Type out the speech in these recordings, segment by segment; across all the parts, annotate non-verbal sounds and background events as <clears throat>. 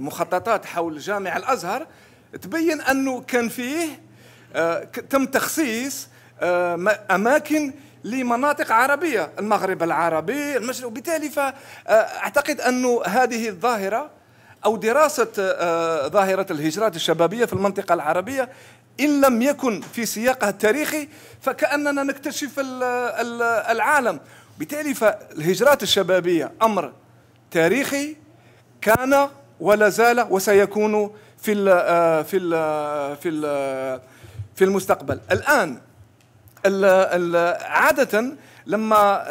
المخططات حول جامع الازهر تبين انه كان فيه آه، تم تخصيص آه، اماكن لمناطق عربيه المغرب العربي المشرق وبالتالي فاعتقد آه، انه هذه الظاهره او دراسه ظاهره الهجرات الشبابيه في المنطقه العربيه ان لم يكن في سياقها التاريخي فكاننا نكتشف العالم بالتالي فالهجرات الشبابيه امر تاريخي كان ولا زال وسيكون في ال آه، في ال آه، في ال آه، في المستقبل الان عاده لما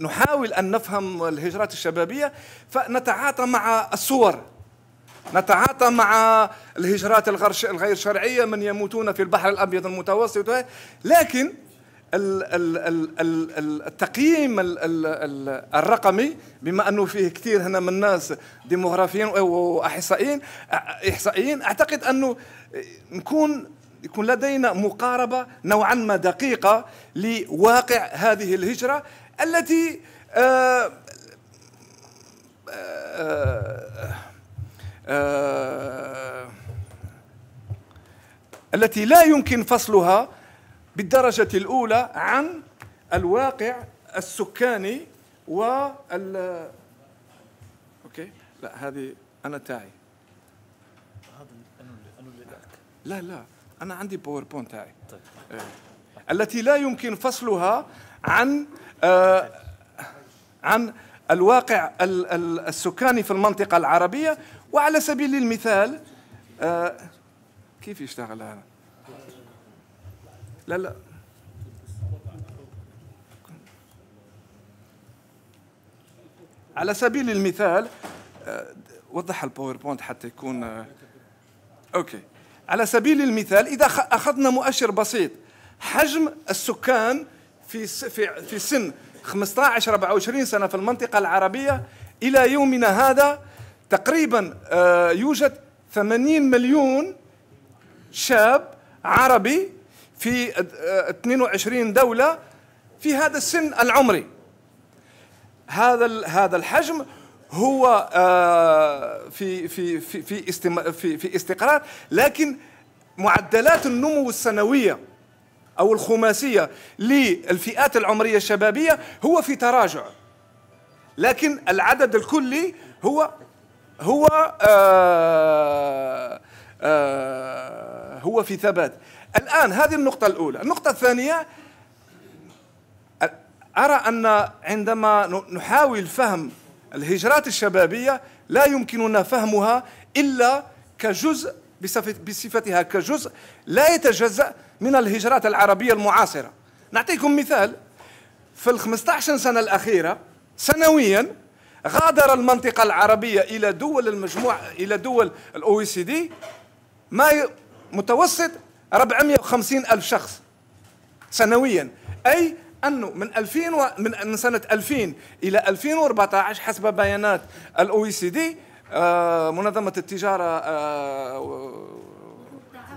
نحاول ان نفهم الهجرات الشبابيه فنتعاطى مع الصور نتعاطى مع الهجرات الغير شرعيه من يموتون في البحر الابيض المتوسط لكن التقييم الرقمي بما انه فيه كثير هنا من الناس ديموغرافيين واحصائيين احصائيين اعتقد انه نكون يكون لدينا مقاربه نوعا ما دقيقه لواقع هذه الهجره التي آه، آه، آه، التي لا يمكن فصلها بالدرجة الأولى عن الواقع السكاني وال أوكي لا هذه أنا تاعي لا لا أنا عندي باوربوينت تاعي طيب. التي لا يمكن فصلها عن آه عن الواقع السكاني في المنطقة العربية وعلى سبيل المثال آه كيف يشتغل هذا؟ لا لا على سبيل المثال آه، وضح الباوربوينت حتى يكون آه، اوكي على سبيل المثال اذا اخذنا مؤشر بسيط حجم السكان في في في سن 15 24 سنه في المنطقه العربيه الى يومنا هذا تقريبا آه، يوجد 80 مليون شاب عربي في 22 دولة في هذا السن العمري هذا هذا الحجم هو آه، في في في في, في في استقرار لكن معدلات النمو السنويه او الخماسيه للفئات العمريه الشبابيه هو في تراجع لكن العدد الكلي هو هو آه آه هو في ثبات الآن هذه النقطة الأولى النقطة الثانية أرى أن عندما نحاول فهم الهجرات الشبابية لا يمكننا فهمها إلا كجزء بصفتها كجزء لا يتجزأ من الهجرات العربية المعاصرة نعطيكم مثال في ال 15 سنة الأخيرة سنويا غادر المنطقة العربية إلى دول المجموعة إلى دول الأو سي دي ما متوسط 450 ألف شخص سنويا أي انه من 2000 و... من من سنه 2000 الى 2014 حسب بيانات الاو سي دي آه، منظمه التجاره آه،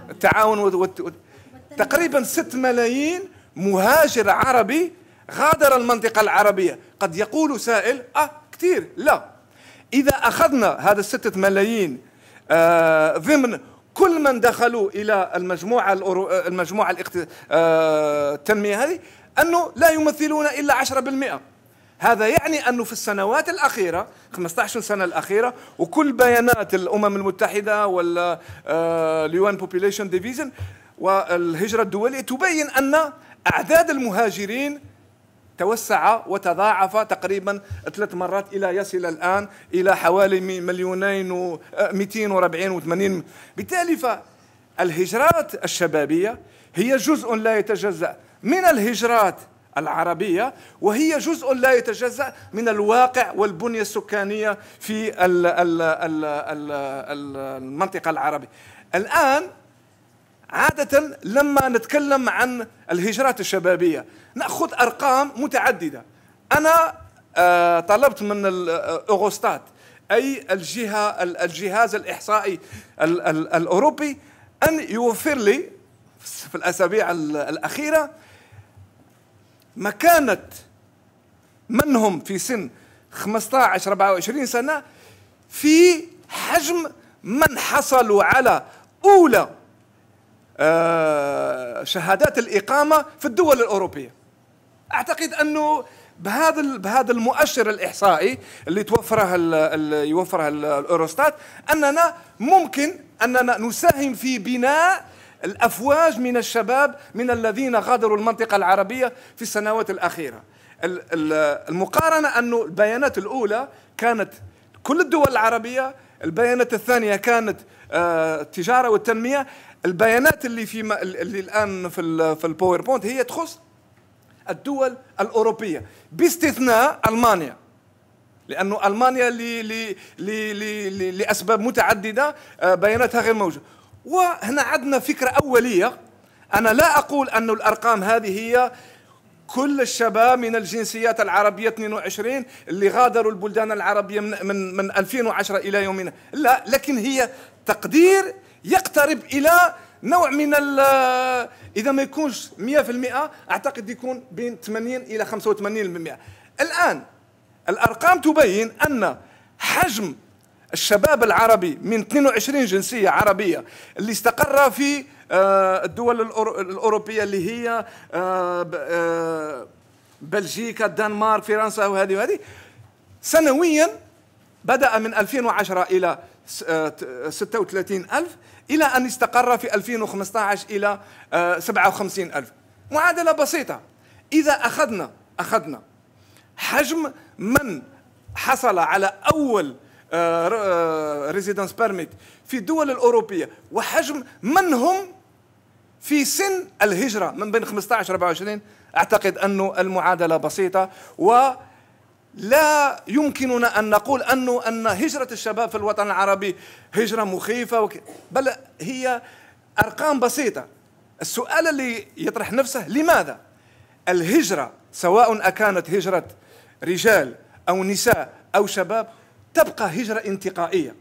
التعاون والت... تقريبا 6 ملايين مهاجر عربي غادر المنطقه العربيه قد يقول سائل اه كثير لا اذا اخذنا هذا الستة ملايين آه ضمن كل من دخلوا الى المجموعه الأورو... آه، المجموعه الاقت... آه... التنميه هذه انه لا يمثلون الا 10% هذا يعني انه في السنوات الاخيره 15 سنه الاخيره وكل بيانات الامم المتحده وال اليون بوبيليشن ديفيجن والهجره الدوليه تبين ان اعداد المهاجرين توسع وتضاعف تقريبا ثلاث مرات الى يصل الان الى حوالي مليونين و 240 آه، و80 بالتالي فالهجرات الشبابيه هي جزء لا يتجزا من الهجرات العربيه وهي جزء لا يتجزا من الواقع والبنيه السكانيه في المنطقه العربيه الان عادة لما نتكلم عن الهجرات الشبابية نأخذ أرقام متعددة أنا آه، طلبت من الأغوستات آه، أي الجهة الجهاز الإحصائي الأوروبي أن يوفر لي في الأسابيع الأخيرة مكانة من هم في سن 15 24 سنة في حجم من حصلوا على أولى آه، شهادات الإقامة في الدول الأوروبية أعتقد أنه بهذا بهذا المؤشر الاحصائي اللي توفره ال يوفرها الاوروستات اننا ممكن اننا نساهم في بناء الافواج من الشباب من الذين غادروا المنطقه العربيه في السنوات الاخيره المقارنه انه البيانات الاولى كانت كل الدول العربيه البيانات الثانية كانت آه، التجارة والتنمية البيانات اللي في اللي الآن في في الباوربوينت هي تخص الدول الأوروبية باستثناء ألمانيا لأنه ألمانيا لأسباب متعددة آه، بياناتها غير موجودة وهنا عندنا فكرة أولية أنا لا أقول أن الأرقام هذه هي كل الشباب من الجنسيات العربية 22 اللي غادروا البلدان العربية من, من, من 2010 إلى يومنا لا لكن هي تقدير يقترب إلى نوع من إذا ما يكونش 100% أعتقد يكون بين 80 إلى 85% الآن الأرقام تبين أن حجم الشباب العربي من 22 جنسية عربية اللي استقر في آه، الدول الاوروبيه اللي هي آه، آه، بلجيكا الدنمارك فرنسا وهذه وهذه سنويا بدأ من 2010 إلى 36 ألف إلى أن استقر في 2015 إلى 57 ألف معادلة بسيطة إذا أخذنا أخذنا حجم من حصل على أول ريزيدنس بيرميت في الدول الأوروبية وحجم من هم في سن الهجرة من بين 15 24 أعتقد أن المعادلة بسيطة و لا يمكننا أن نقول أنه أن هجرة الشباب في الوطن العربي هجرة مخيفة وك... بل هي أرقام بسيطة السؤال اللي يطرح نفسه لماذا الهجرة سواء أكانت هجرة رجال أو نساء أو شباب تبقى هجرة انتقائية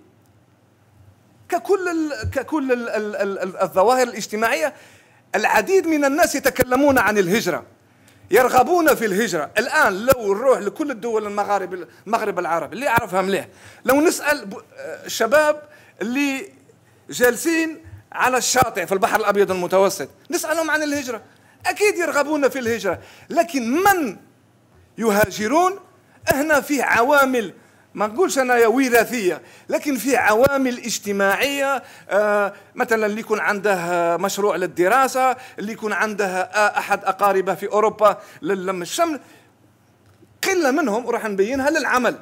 ككل ال ككل ال ال الظواهر الاجتماعية العديد من الناس يتكلمون عن الهجرة يرغبون في الهجرة الآن لو نروح لكل الدول المغارب المغرب العربي اللي أعرفها مليح لو نسأل الشباب آه، اللي جالسين على الشاطئ في البحر الأبيض المتوسط نسألهم عن الهجرة أكيد يرغبون في الهجرة لكن من يهاجرون هنا فيه عوامل ما نقولش انا وراثيه لكن في عوامل اجتماعيه آه مثلا اللي يكون عنده مشروع للدراسه اللي يكون عنده آه احد اقاربه في اوروبا للم الشمل قله منهم وراح نبينها للعمل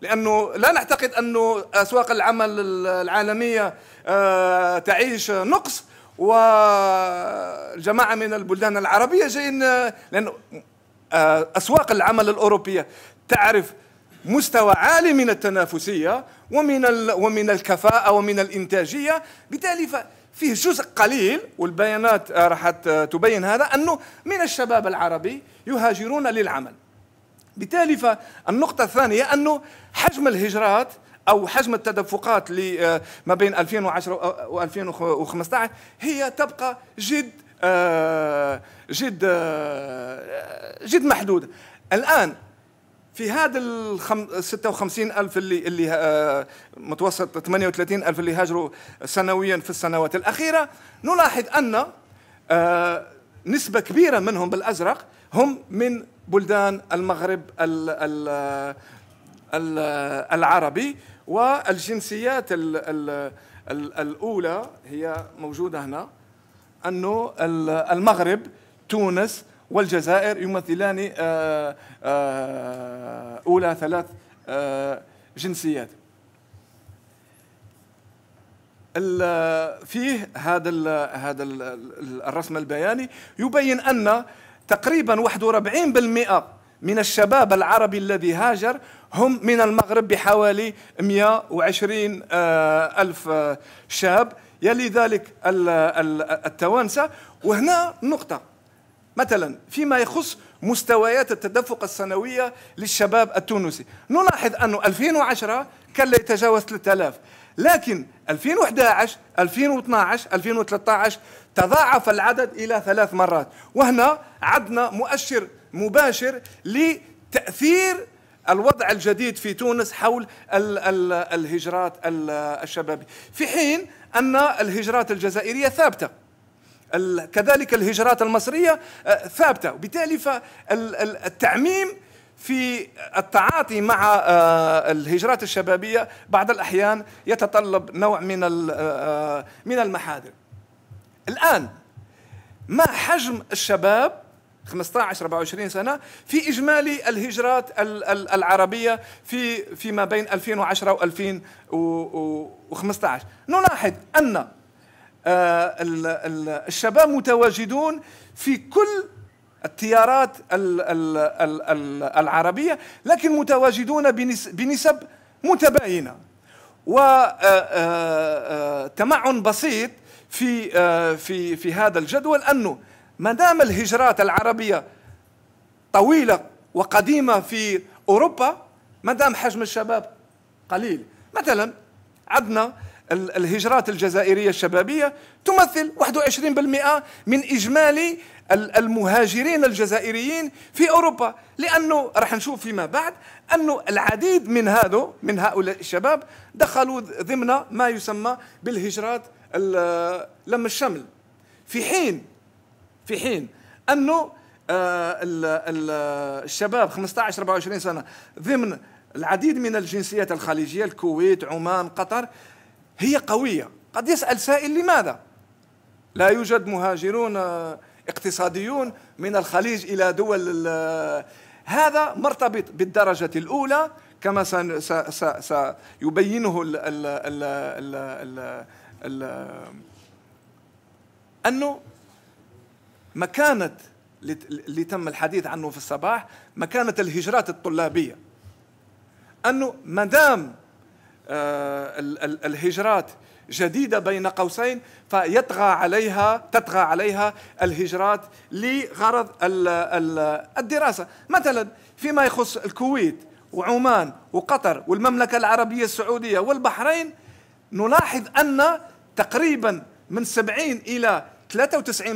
لانه لا نعتقد انه اسواق العمل العالميه آه تعيش نقص وجماعه من البلدان العربيه جايين لانه آه، اسواق العمل الاوروبيه تعرف مستوى عالي من التنافسيه ومن ومن الكفاءه ومن الانتاجيه بالتالي فيه جزء قليل والبيانات آه، راح تبين هذا انه من الشباب العربي يهاجرون للعمل بالتالي فالنقطة الثانية أنه حجم الهجرات أو حجم التدفقات آه، ما بين 2010 و 2015 هي تبقى جد آه، جد جد محدودة الآن في هذا ال 56 ألف اللي اللي آه، متوسط 38 ألف اللي هاجروا سنويا في السنوات الأخيرة نلاحظ أن آه، نسبة كبيرة منهم بالأزرق هم من بلدان المغرب آه، العربي والجنسيات الأولى هي موجودة هنا أنه المغرب تونس والجزائر يمثلان آه، آه، أولى ثلاث آه، جنسيات فيه هذا هذا الرسم البياني يبين ان تقريبا 41% من الشباب العربي الذي هاجر هم من المغرب بحوالي 120 ألف شاب يلي ذلك التوانسة وهنا نقطة مثلا فيما يخص مستويات التدفق السنوية للشباب التونسي نلاحظ أنه 2010 كان لا يتجاوز 3000 لكن 2011 2012 2013 تضاعف العدد إلى ثلاث مرات وهنا عدنا مؤشر مباشر لتأثير الوضع الجديد في تونس حول الـ الـ الهجرات الشبابية في حين أن الهجرات الجزائرية ثابتة كذلك الهجرات المصرية آه، ثابتة وبالتالي فالتعميم في التعاطي مع آه، الهجرات الشبابية بعض الأحيان يتطلب نوع من آه، من المحاذر الآن ما حجم الشباب 15 24 سنه في اجمالي الهجرات العربيه في فيما بين 2010 و 2015 نلاحظ ان آه، الشباب متواجدون في كل التيارات العربية لكن متواجدون بنسب متباينة وتمعن آه، آه، بسيط في في في هذا الجدول انه ما دام الهجرات العربيه طويله وقديمه في اوروبا ما دام حجم الشباب قليل مثلا عندنا الهجرات الجزائرية الشبابية تمثل 21% من إجمالي المهاجرين الجزائريين في أوروبا لأنه راح نشوف فيما بعد أنه العديد من هذا من هؤلاء الشباب دخلوا ضمن ما يسمى بالهجرات لم الشمل في حين في حين أنه آه، الشباب 15 24 سنة ضمن العديد من الجنسيات الخليجية الكويت عمان قطر هي قوية قد يسأل سائل لماذا لا يوجد مهاجرون آه، اقتصاديون من الخليج إلى دول آه، هذا مرتبط بالدرجة الأولى كما سيبينه ال ال ال ال أنه مكانة اللي تم الحديث عنه في الصباح مكانة الهجرات الطلابية أنه مدام آه، الهجرات جديدة بين قوسين فيطغى عليها تطغى عليها الهجرات لغرض الدراسة مثلا فيما يخص الكويت وعمان وقطر والمملكة العربية السعودية والبحرين نلاحظ أن تقريبا من 70 إلى 93%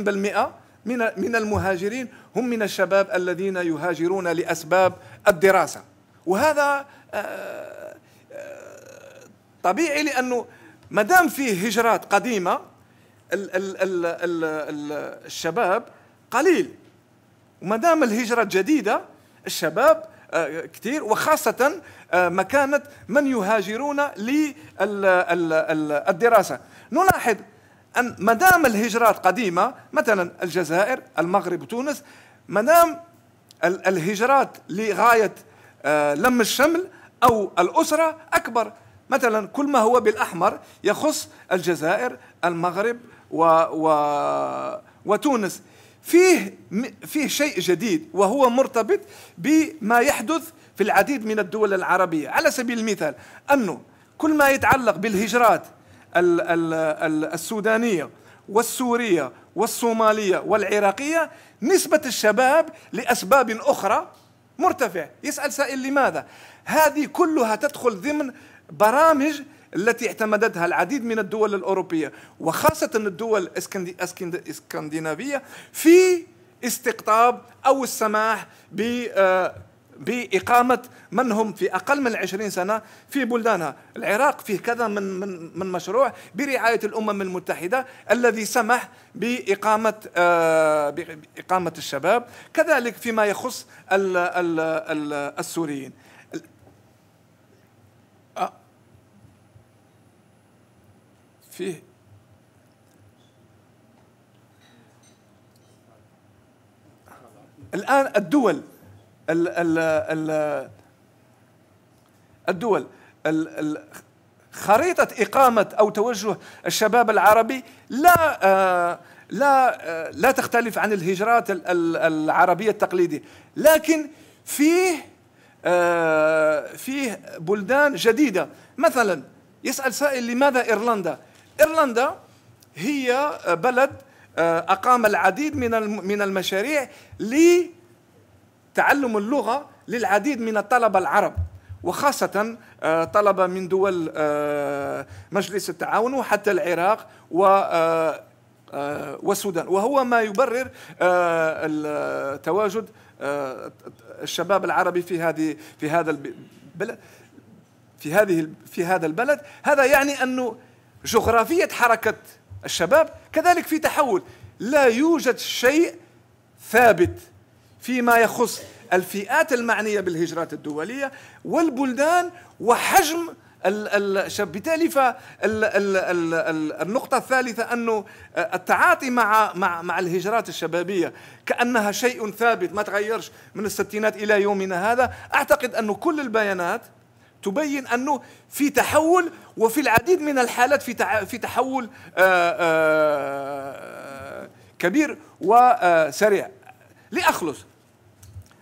من من المهاجرين هم من الشباب الذين يهاجرون لأسباب الدراسة وهذا آه طبيعي لانه ما دام فيه هجرات قديمه ال ال ال ال ال الشباب قليل وما دام الهجره جديده الشباب آه، كثير وخاصة آه، مكانة من يهاجرون للدراسة نلاحظ أن ما دام الهجرات قديمة مثلا الجزائر المغرب تونس ما دام الهجرات لغاية آه، لم الشمل أو الأسرة أكبر مثلا كل ما هو بالأحمر يخص الجزائر المغرب و, و وتونس فيه فيه شيء جديد وهو مرتبط بما يحدث في العديد من الدول العربية على سبيل المثال أنه كل ما يتعلق بالهجرات السودانية والسورية والصومالية والعراقية نسبة الشباب لأسباب أخرى مرتفع يسأل سائل لماذا هذه كلها تدخل ضمن برامج التي اعتمدتها العديد من الدول الأوروبية وخاصة الدول الاسكندنافية في استقطاب أو السماح آه، بإقامة من هم في أقل من عشرين سنة في بلدانها العراق فيه كذا من, من, من مشروع برعاية الأمم المتحدة الذي سمح بإقامة, آه، بإقامة الشباب كذلك فيما يخص السوريين فيه الآن الدول ال ال ال الدول ال خريطة إقامة أو توجه الشباب العربي لا آه، لا آه، لا تختلف عن الهجرات العربية التقليدية لكن فيه آه، فيه بلدان جديدة مثلا يسأل سائل لماذا إيرلندا ايرلندا هي آه، بلد آه، اقام العديد من من المشاريع لتعلم اللغه للعديد من الطلبه العرب وخاصة آه، طلبة من دول مجلس التعاون وحتى العراق و والسودان وهو ما يبرر تواجد الشباب العربي في هذه في هذا البلد في هذه في هذا البلد هذا يعني انه جغرافية حركة الشباب كذلك في تحول لا يوجد شيء ثابت فيما يخص الفئات المعنية بالهجرات الدولية والبلدان وحجم الشباب بالتالي فالنقطة الثالثة أنه التعاطي مع مع مع الهجرات الشبابية كأنها شيء ثابت ما تغيرش من الستينات إلى يومنا هذا أعتقد أنه كل البيانات تبين انه في تحول وفي العديد من الحالات في في تحول آه، آه، كبير وسريع آه، لاخلص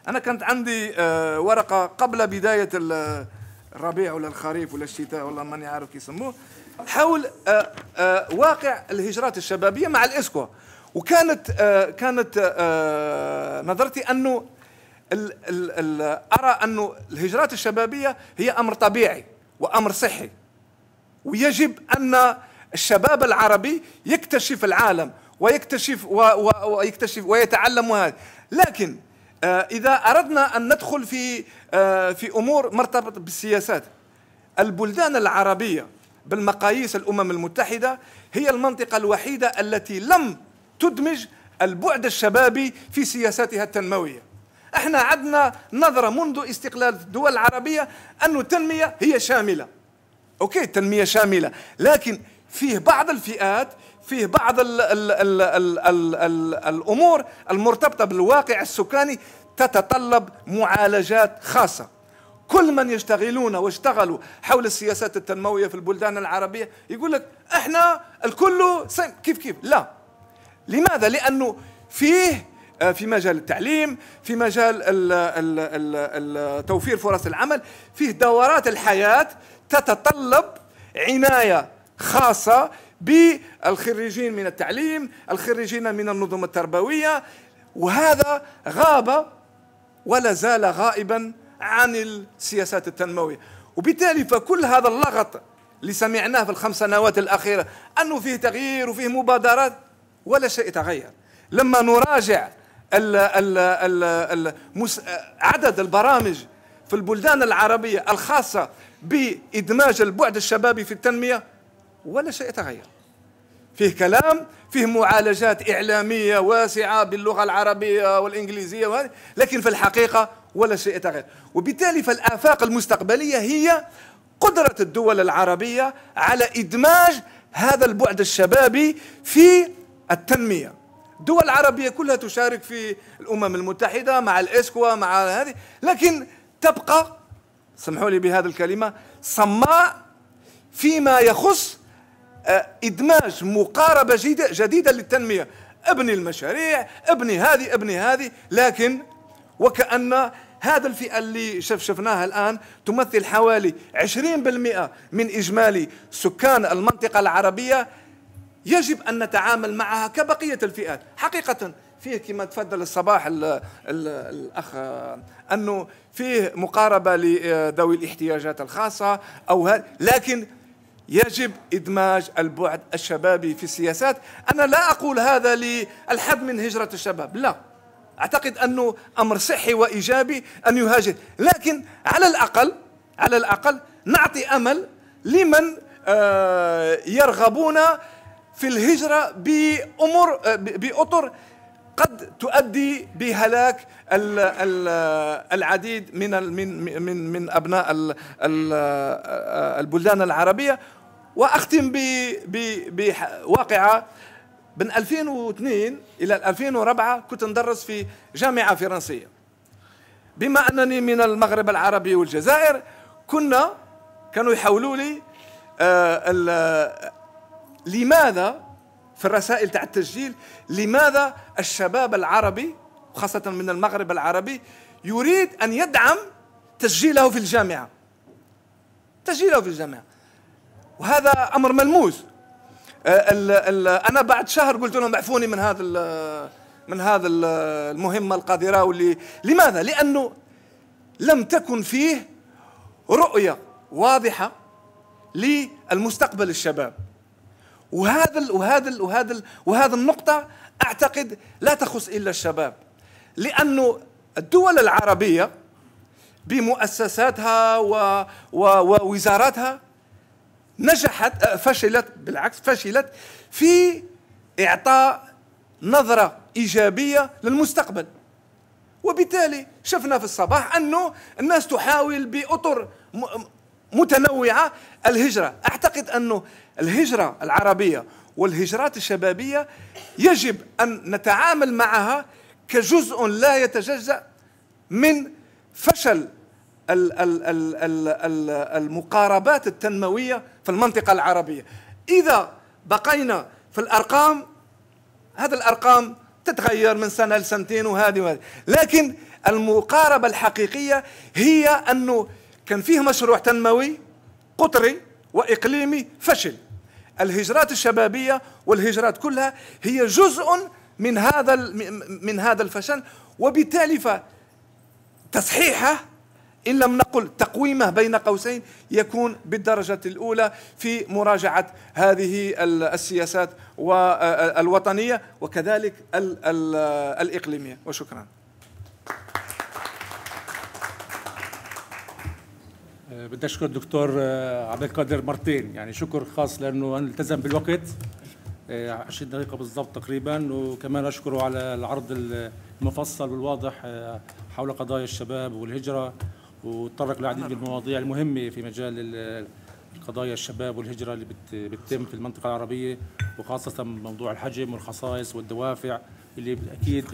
انا كانت عندي ورقه قبل بدايه الربيع ولا الخريف ولا الشتاء ولا ماني عارف يسموه حول واقع الهجرات الشبابيه مع الاسكو وكانت كانت نظرتي انه أرى أن الهجرات الشبابية هي أمر طبيعي وأمر صحي ويجب أن الشباب العربي يكتشف العالم ويكتشف و و ويكتشف ويتعلم هذا لكن آه، إذا أردنا أن ندخل في آه، في أمور مرتبطة بالسياسات البلدان العربية بالمقاييس الأمم المتحدة هي المنطقة الوحيدة التي لم تدمج البعد الشبابي في سياساتها التنمويه احنا عندنا نظرة منذ استقلال الدول العربية أن التنمية هي شاملة أوكي تنمية شاملة لكن فيه بعض الفئات فيه بعض الـ الـ الـ الـ الـ الـ الأمور المرتبطة بالواقع السكاني تتطلب معالجات خاصة كل من يشتغلون واشتغلوا حول السياسات التنموية في البلدان العربية يقول لك احنا الكل كيف كيف لا لماذا؟ لأنه فيه آه، في مجال التعليم في مجال توفير فرص العمل فيه دورات الحياة تتطلب عناية خاصة بالخريجين من التعليم الخريجين من النظم التربوية وهذا غاب ولا زال غائبا عن السياسات التنموية وبالتالي فكل هذا اللغط اللي سمعناه في الخمس سنوات الأخيرة أنه فيه تغيير وفيه مبادرات ولا شيء تغير لما نراجع ال ال ال ال عدد البرامج في البلدان العربية الخاصة بإدماج البعد الشبابي في التنمية ولا شيء تغير فيه كلام فيه معالجات إعلامية واسعة باللغة العربية والإنجليزية وهذه لكن في الحقيقة ولا شيء تغير وبالتالي فالآفاق المستقبلية هي قدرة الدول العربية على إدماج هذا البعد الشبابي في التنمية دول عربية كلها تشارك في الأمم المتحدة مع الإسكوا مع هذه لكن تبقى سمحوا لي بهذه الكلمة صماء فيما يخص آه، إدماج مقاربة جديدة, للتنمية ابني المشاريع ابني هذه ابني هذه لكن وكأن هذا الفئة اللي شفشفناها شفناها الآن تمثل حوالي 20% من إجمالي سكان المنطقة العربية يجب أن نتعامل معها كبقية الفئات حقيقة فيه كما تفضل الصباح الـ الـ الاخ انه فيه مقاربه لذوي الاحتياجات الخاصه او هل لكن يجب ادماج البعد الشبابي في السياسات انا لا اقول هذا للحد من هجره الشباب لا اعتقد انه امر صحي وايجابي ان يهاجر لكن على الاقل على الاقل نعطي امل لمن آه، يرغبون في الهجرة بأمور بأطر قد تؤدي بهلاك العديد من من من من ابناء البلدان العربيه واختم بواقعه من 2002 الى 2004 كنت ندرس في جامعه فرنسيه بما انني من المغرب العربي والجزائر كنا كانوا يحاولوا لي آه، لماذا في الرسائل تاع التسجيل لماذا الشباب العربي وخاصة من المغرب العربي يريد أن يدعم تسجيله في الجامعة تسجيله في الجامعة وهذا أمر ملموس الـ آه، الـ أنا بعد شهر قلت لهم اعفوني من هذا من هذا المهمة القذرة واللي لماذا؟ لأنه لم تكن فيه رؤية واضحة للمستقبل الشباب وهذا الـ وهذا الـ وهذا الـ وهذا النقطه اعتقد لا تخص الا الشباب لانه الدول العربيه بمؤسساتها و و ووزاراتها نجحت آه، فشلت بالعكس فشلت في اعطاء نظره ايجابيه للمستقبل وبالتالي شفنا في الصباح انه الناس تحاول باطر متنوعة الهجرة أعتقد أنه الهجرة العربية والهجرات الشبابية يجب أن نتعامل معها كجزء لا يتجزأ من فشل المقاربات التنموية في المنطقة العربية إذا بقينا في الأرقام هذا الأرقام تتغير من سنة لسنتين وهذه وهذه لكن المقاربة الحقيقية هي أنه كان فيه مشروع تنموي قطري وإقليمي فشل الهجرات الشبابية والهجرات كلها هي جزء من هذا من هذا الفشل وبالتالي فتصحيحه إن لم نقل تقويمه بين قوسين يكون بالدرجة الأولى في مراجعة هذه السياسات والوطنية وكذلك الإقليمية وشكرا بدي اشكر الدكتور آه، عبد القادر مرتين يعني شكر خاص لانه التزم بالوقت 20 آه، دقيقة بالضبط تقريبا وكمان أشكره على العرض المفصل والواضح آه، حول قضايا الشباب والهجرة وتطرق لعديد من المواضيع المهمة في مجال قضايا الشباب والهجرة اللي بتتم في المنطقة العربية وخاصة موضوع الحجم والخصائص والدوافع اللي أكيد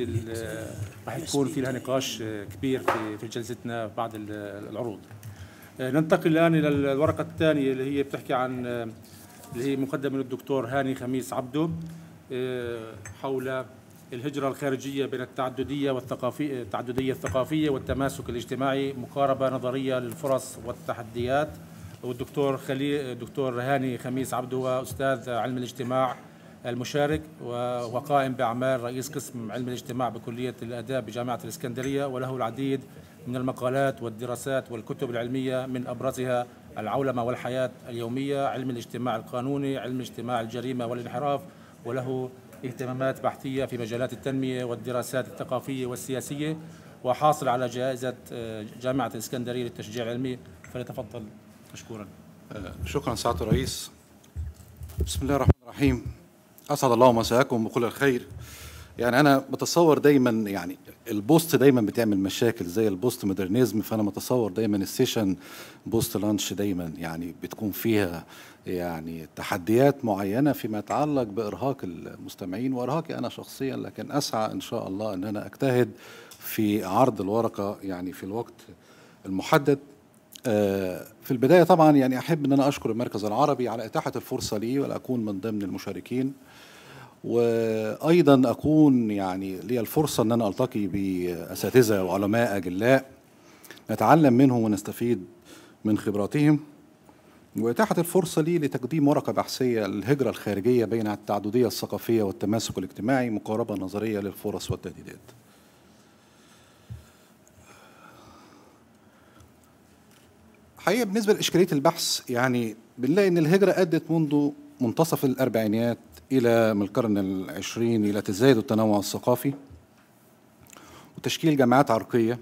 راح يكون في لها نقاش كبير في جلستنا بعد العروض آه، ننتقل الان الى الورقه الثانيه اللي هي بتحكي عن آه، اللي هي مقدمه للدكتور هاني خميس عبده آه، حول الهجرة الخارجية بين التعددية والثقافية التعددية الثقافية والتماسك الاجتماعي مقاربة نظرية للفرص والتحديات والدكتور خلي دكتور هاني خميس عبده هو استاذ علم الاجتماع المشارك وقائم بأعمال رئيس قسم علم الاجتماع بكلية الآداب بجامعة الإسكندرية وله العديد من المقالات والدراسات والكتب العلمية من أبرزها العولمة والحياة اليومية علم الاجتماع القانوني علم اجتماع الجريمة والانحراف وله اهتمامات بحثية في مجالات التنمية والدراسات الثقافية والسياسية وحاصل على جائزة آه، جامعة الإسكندرية للتشجيع العلمي فليتفضل مشكورا آه، شكرا سعادة الرئيس بسم الله الرحمن الرحيم أسعد الله مساءكم بكل الخير يعني انا بتصور دايما يعني البوست دايما بتعمل مشاكل زي البوست مودرنزم فانا متصور دايما السيشن بوست لانش دايما يعني بتكون فيها يعني تحديات معينه فيما يتعلق بارهاق المستمعين وارهاقي انا شخصيا لكن اسعى ان شاء الله ان انا اجتهد في عرض الورقه يعني في الوقت المحدد آه، في البدايه طبعا يعني احب ان انا اشكر المركز العربي على اتاحه الفرصه لي ولاكون من ضمن المشاركين وايضا اكون يعني لي الفرصه ان انا التقي باساتذه وعلماء اجلاء نتعلم منهم ونستفيد من خبراتهم واتاحت الفرصه لي لتقديم ورقه بحثيه الهجره الخارجيه بين التعدديه الثقافيه والتماسك الاجتماعي مقاربه نظريه للفرص والتهديدات حقيقه بالنسبه لاشكاليه البحث يعني بنلاقي ان الهجره ادت منذ منتصف الأربعينيات إلى من القرن العشرين إلى تزايد التنوع الثقافي وتشكيل جامعات عرقية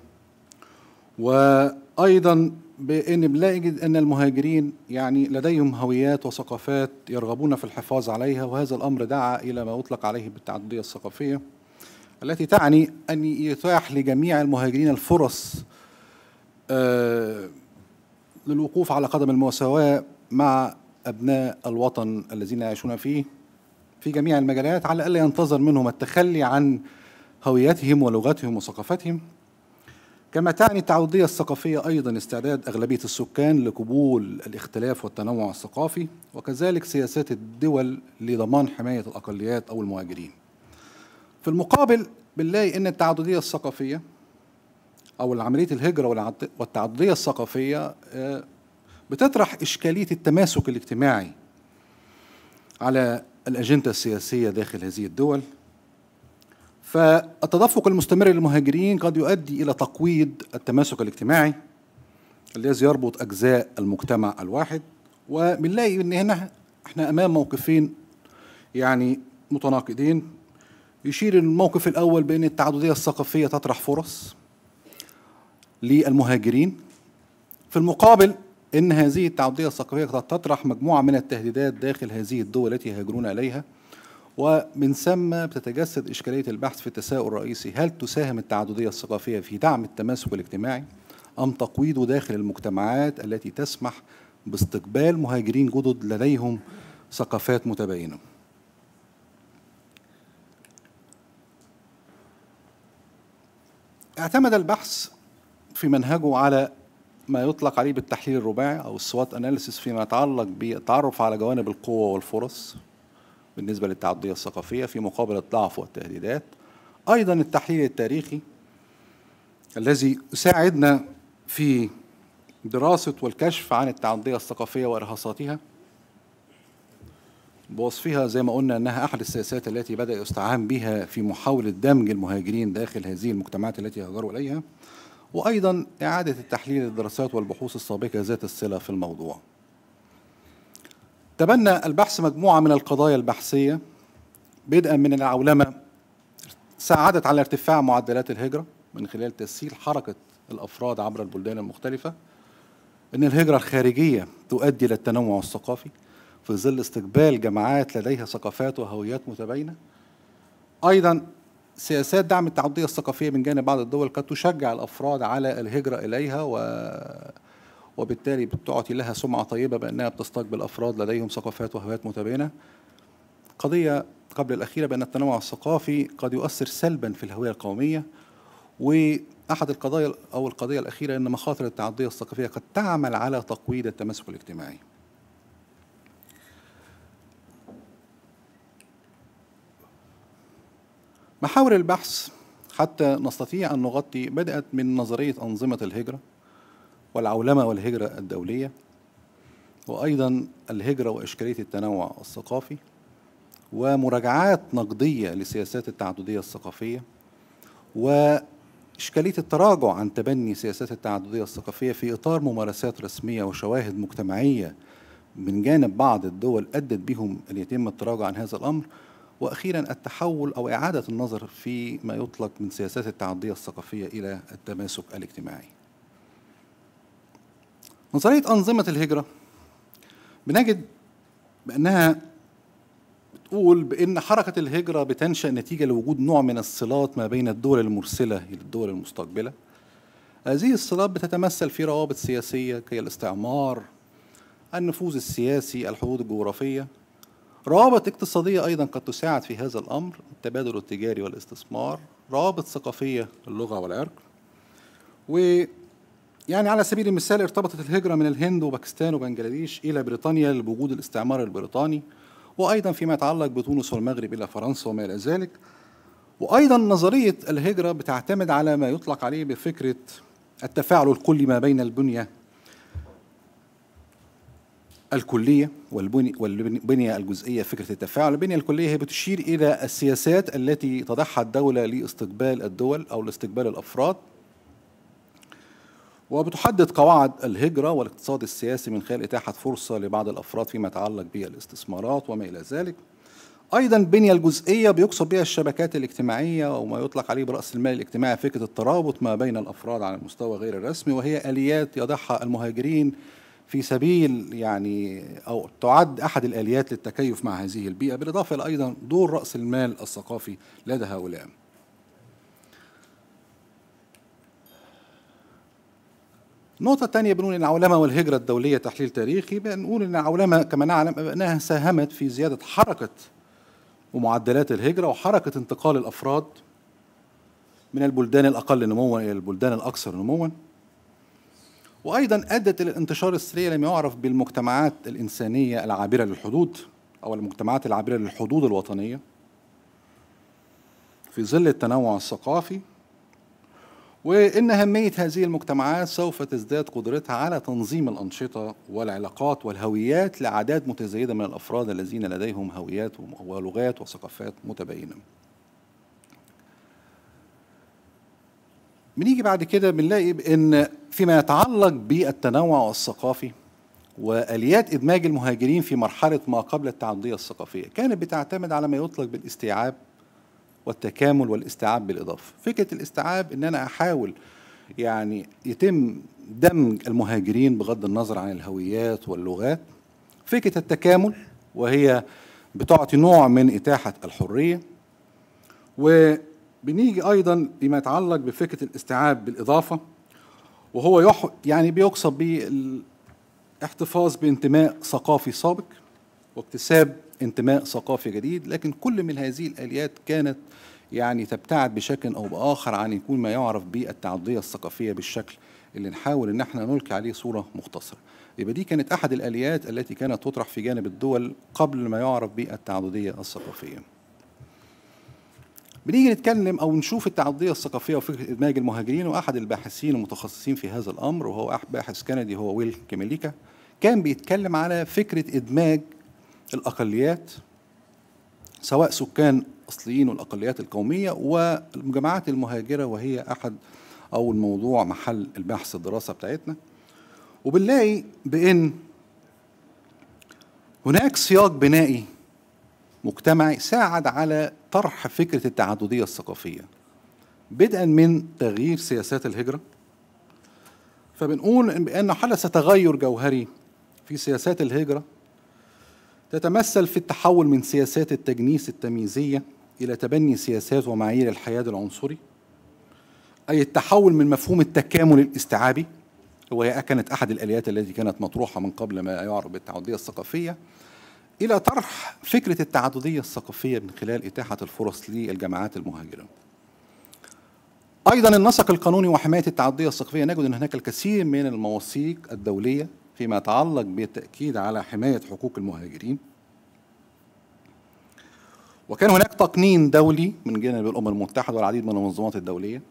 وأيضا بأن بنجد أن المهاجرين يعني لديهم هويات وثقافات يرغبون في الحفاظ عليها وهذا الأمر دعا إلى ما أطلق عليه بالتعددية الثقافية التي تعني أن يتاح لجميع المهاجرين الفرص آه، للوقوف على قدم المساواة مع أبناء الوطن الذين يعيشون فيه في جميع المجالات على الأقل ينتظر منهم التخلي عن هويتهم ولغتهم وثقافتهم كما تعني التعودية الثقافية أيضا استعداد أغلبية السكان لقبول الاختلاف والتنوع الثقافي وكذلك سياسات الدول لضمان حماية الأقليات أو المهاجرين في المقابل بنلاقي أن التعددية الثقافية أو عملية الهجرة والتعددية الثقافية آه، بتطرح إشكالية التماسك الاجتماعي على الأجندة السياسية داخل هذه الدول فالتدفق المستمر للمهاجرين قد يؤدي إلى تقويض التماسك الاجتماعي الذي يربط أجزاء المجتمع الواحد وبنلاقي إن هنا إحنا أمام موقفين يعني متناقضين يشير الموقف الأول بأن التعددية الثقافية تطرح فرص للمهاجرين في المقابل إن هذه التعددية الثقافية قد تطرح مجموعة من التهديدات داخل هذه الدول التي يهاجرون إليها ومن ثم بتتجسد إشكالية البحث في التساؤل الرئيسي هل تساهم التعددية الثقافية في دعم التماسك الاجتماعي أم تقويضه داخل المجتمعات التي تسمح باستقبال مهاجرين جدد لديهم ثقافات متباينة اعتمد البحث في منهجه على ما يطلق عليه بالتحليل الرباعي او السوات اناليسيس فيما يتعلق بالتعرف على جوانب القوه والفرص بالنسبه للتعديه الثقافيه في مقابل الضعف والتهديدات ايضا التحليل التاريخي الذي ساعدنا في دراسه والكشف عن التعديه الثقافيه وارهاصاتها بوصفها زي ما قلنا انها احد السياسات التي بدا يستعان بها في محاوله دمج المهاجرين داخل هذه المجتمعات التي هاجروا اليها وأيضا إعادة التحليل للدراسات والبحوث السابقة ذات الصلة في الموضوع تبنى البحث مجموعة من القضايا البحثية بدءا من العولمة ساعدت على ارتفاع معدلات الهجرة من خلال تسهيل حركة الأفراد عبر البلدان المختلفة أن الهجرة الخارجية تؤدي إلى التنوع الثقافي في ظل استقبال جماعات لديها ثقافات وهويات متباينة أيضا سياسات دعم التعددية الثقافية من جانب بعض الدول قد تشجع الأفراد على الهجرة إليها و وبالتالي بتعطي لها سمعة طيبة بأنها بتستقبل أفراد لديهم ثقافات وهويات متباينة قضية قبل الأخيرة بأن التنوع الثقافي قد يؤثر سلبا في الهوية القومية وأحد القضايا أو القضية الأخيرة أن مخاطر التعددية الثقافية قد تعمل على تقويض التماسك الاجتماعي محاور البحث حتى نستطيع أن نغطي بدأت من نظرية أنظمة الهجرة والعولمة والهجرة الدولية وأيضا الهجرة وإشكالية التنوع الثقافي ومراجعات نقدية لسياسات التعددية الثقافية وإشكالية التراجع عن تبني سياسات التعددية الثقافية في إطار ممارسات رسمية وشواهد مجتمعية من جانب بعض الدول أدت بهم أن يتم التراجع عن هذا الأمر واخيرا التحول او اعاده النظر في ما يطلق من سياسات التعديه الثقافيه الى التماسك الاجتماعي. نظريه انظمه الهجره بنجد بانها بتقول بان حركه الهجره بتنشا نتيجه لوجود نوع من الصلات ما بين الدول المرسله الى الدول المستقبله. هذه الصلات بتتمثل في روابط سياسيه كالاستعمار النفوذ السياسي الحدود الجغرافيه روابط اقتصادية أيضا قد تساعد في هذا الأمر التبادل التجاري والاستثمار روابط ثقافية اللغة والعرق و يعني على سبيل المثال ارتبطت الهجرة من الهند وباكستان وبنجلاديش إلى بريطانيا لوجود الاستعمار البريطاني وأيضا فيما يتعلق بتونس والمغرب إلى فرنسا وما إلى ذلك وأيضا نظرية الهجرة بتعتمد على ما يطلق عليه بفكرة التفاعل الكلي ما بين البنية الكلية والبنية الجزئية فكرة التفاعل البنية الكلية هي بتشير إلى السياسات التي تضعها الدولة لاستقبال الدول أو لاستقبال الأفراد وبتحدد قواعد الهجرة والاقتصاد السياسي من خلال إتاحة فرصة لبعض الأفراد فيما يتعلق بالاستثمارات وما إلى ذلك أيضا البنية الجزئية بيقصد بها الشبكات الاجتماعية وما يطلق عليه برأس المال الاجتماعي فكرة الترابط ما بين الأفراد على المستوى غير الرسمي وهي آليات يضعها المهاجرين في سبيل يعني أو تعد أحد الآليات للتكيف مع هذه البيئة بالإضافة إلى أيضا دور رأس المال الثقافي لدى هؤلاء النقطة الثانية بنقول إن العولمة والهجرة الدولية تحليل تاريخي بنقول إن العولمة كما نعلم أنها ساهمت في زيادة حركة ومعدلات الهجرة وحركة انتقال الأفراد من البلدان الأقل نموا إلى البلدان الأكثر نمواً وأيضا أدت إلى الانتشار السريع لما يعرف بالمجتمعات الإنسانية العابرة للحدود أو المجتمعات العابرة للحدود الوطنية في ظل التنوع الثقافي وإن أهمية هذه المجتمعات سوف تزداد قدرتها على تنظيم الأنشطة والعلاقات والهويات لأعداد متزايدة من الأفراد الذين لديهم هويات ولغات وثقافات متباينة بنيجي بعد كده بنلاقي ان فيما يتعلق بالتنوع الثقافي واليات ادماج المهاجرين في مرحله ما قبل التعدديه الثقافيه كانت بتعتمد على ما يطلق بالاستيعاب والتكامل والاستيعاب بالاضافه فكره الاستيعاب ان انا احاول يعني يتم دمج المهاجرين بغض النظر عن الهويات واللغات فكره التكامل وهي بتعطي نوع من اتاحه الحريه و بنيجي ايضا لما يتعلق بفكره الاستيعاب بالاضافه وهو يح يعني بيقصد به الاحتفاظ بانتماء ثقافي سابق واكتساب انتماء ثقافي جديد لكن كل من هذه الاليات كانت يعني تبتعد بشكل او باخر عن يكون ما يعرف بالتعدديه الثقافيه بالشكل اللي نحاول ان احنا نلقي عليه صوره مختصره يبقى دي كانت احد الاليات التي كانت تطرح في جانب الدول قبل ما يعرف بالتعدديه الثقافيه بنيجي نتكلم او نشوف التعدديه الثقافيه وفكره ادماج المهاجرين واحد الباحثين المتخصصين في هذا الامر وهو باحث كندي هو ويل كيميليكا كان بيتكلم على فكره ادماج الاقليات سواء سكان اصليين والاقليات القوميه والمجامعات المهاجره وهي احد او الموضوع محل البحث الدراسه بتاعتنا وبنلاقي بان هناك سياق بنائي مجتمعي ساعد على طرح فكرة التعددية الثقافية بدءا من تغيير سياسات الهجرة فبنقول بأن حدث تغير جوهري في سياسات الهجرة تتمثل في التحول من سياسات التجنيس التمييزية إلى تبني سياسات ومعايير الحياد العنصري أي التحول من مفهوم التكامل الاستيعابي وهي كانت أحد الآليات التي كانت مطروحة من قبل ما يعرف بالتعددية الثقافية إلى طرح فكرة التعددية الثقافية من خلال إتاحة الفرص للجماعات المهاجرة أيضا النسق القانوني وحماية التعددية الثقافية نجد أن هناك الكثير من المواثيق الدولية فيما يتعلق بالتأكيد على حماية حقوق المهاجرين وكان هناك تقنين دولي من جانب الأمم المتحدة والعديد من المنظمات الدولية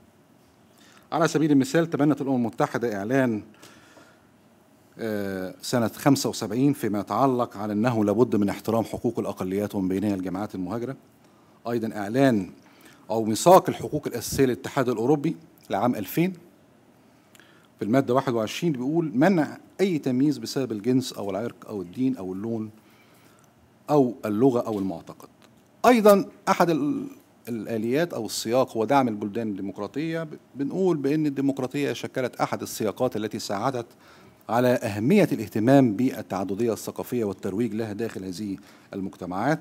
على سبيل المثال تبنت الأمم المتحدة إعلان سنة 75 فيما يتعلق على أنه لابد من احترام حقوق الأقليات ومن بينها الجماعات المهاجرة أيضا إعلان أو ميثاق الحقوق الأساسية للاتحاد الأوروبي لعام 2000 في المادة 21 بيقول منع أي تمييز بسبب الجنس أو العرق أو الدين أو اللون أو اللغة أو المعتقد أيضا أحد الآليات أو السياق هو دعم البلدان الديمقراطية بنقول بأن الديمقراطية شكلت أحد السياقات التي ساعدت على أهمية الاهتمام بالتعددية الثقافية والترويج لها داخل هذه المجتمعات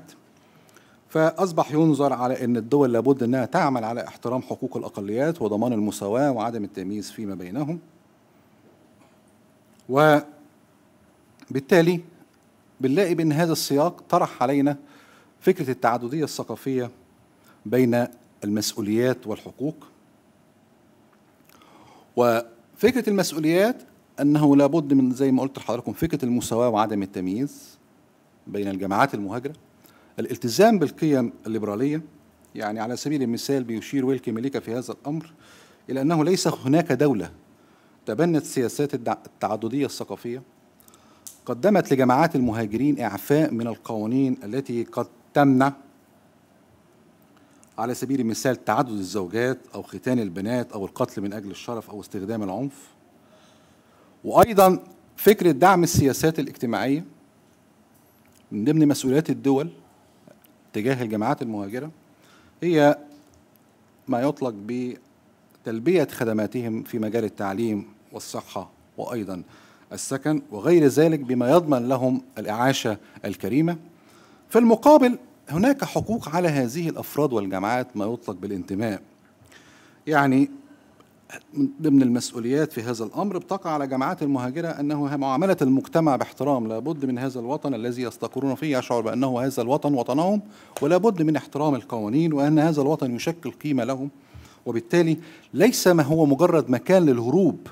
فأصبح ينظر على أن الدول لابد أنها تعمل على احترام حقوق الأقليات وضمان المساواة وعدم التمييز فيما بينهم وبالتالي بنلاقي بأن هذا السياق طرح علينا فكرة التعددية الثقافية بين المسؤوليات والحقوق وفكرة المسؤوليات انه لابد من زي ما قلت لحضراتكم فكره المساواه وعدم التمييز بين الجماعات المهاجره الالتزام بالقيم الليبراليه يعني على سبيل المثال بيشير ويلكي مليكا في هذا الامر الى انه ليس هناك دوله تبنت سياسات التعدديه الثقافيه قدمت لجماعات المهاجرين اعفاء من القوانين التي قد تمنع على سبيل المثال تعدد الزوجات او ختان البنات او القتل من اجل الشرف او استخدام العنف وايضا فكره دعم السياسات الاجتماعيه من ضمن مسؤوليات الدول تجاه الجماعات المهاجره هي ما يطلق بتلبيه خدماتهم في مجال التعليم والصحه وايضا السكن وغير ذلك بما يضمن لهم الاعاشه الكريمه في المقابل هناك حقوق على هذه الافراد والجماعات ما يطلق بالانتماء يعني من ضمن المسؤوليات في هذا الأمر بتقع على جماعات المهاجرة أنه معاملة المجتمع باحترام لابد من هذا الوطن الذي يستقرون فيه يشعر بأنه هذا الوطن وطنهم ولابد من احترام القوانين وأن هذا الوطن يشكل قيمة لهم وبالتالي ليس ما هو مجرد مكان للهروب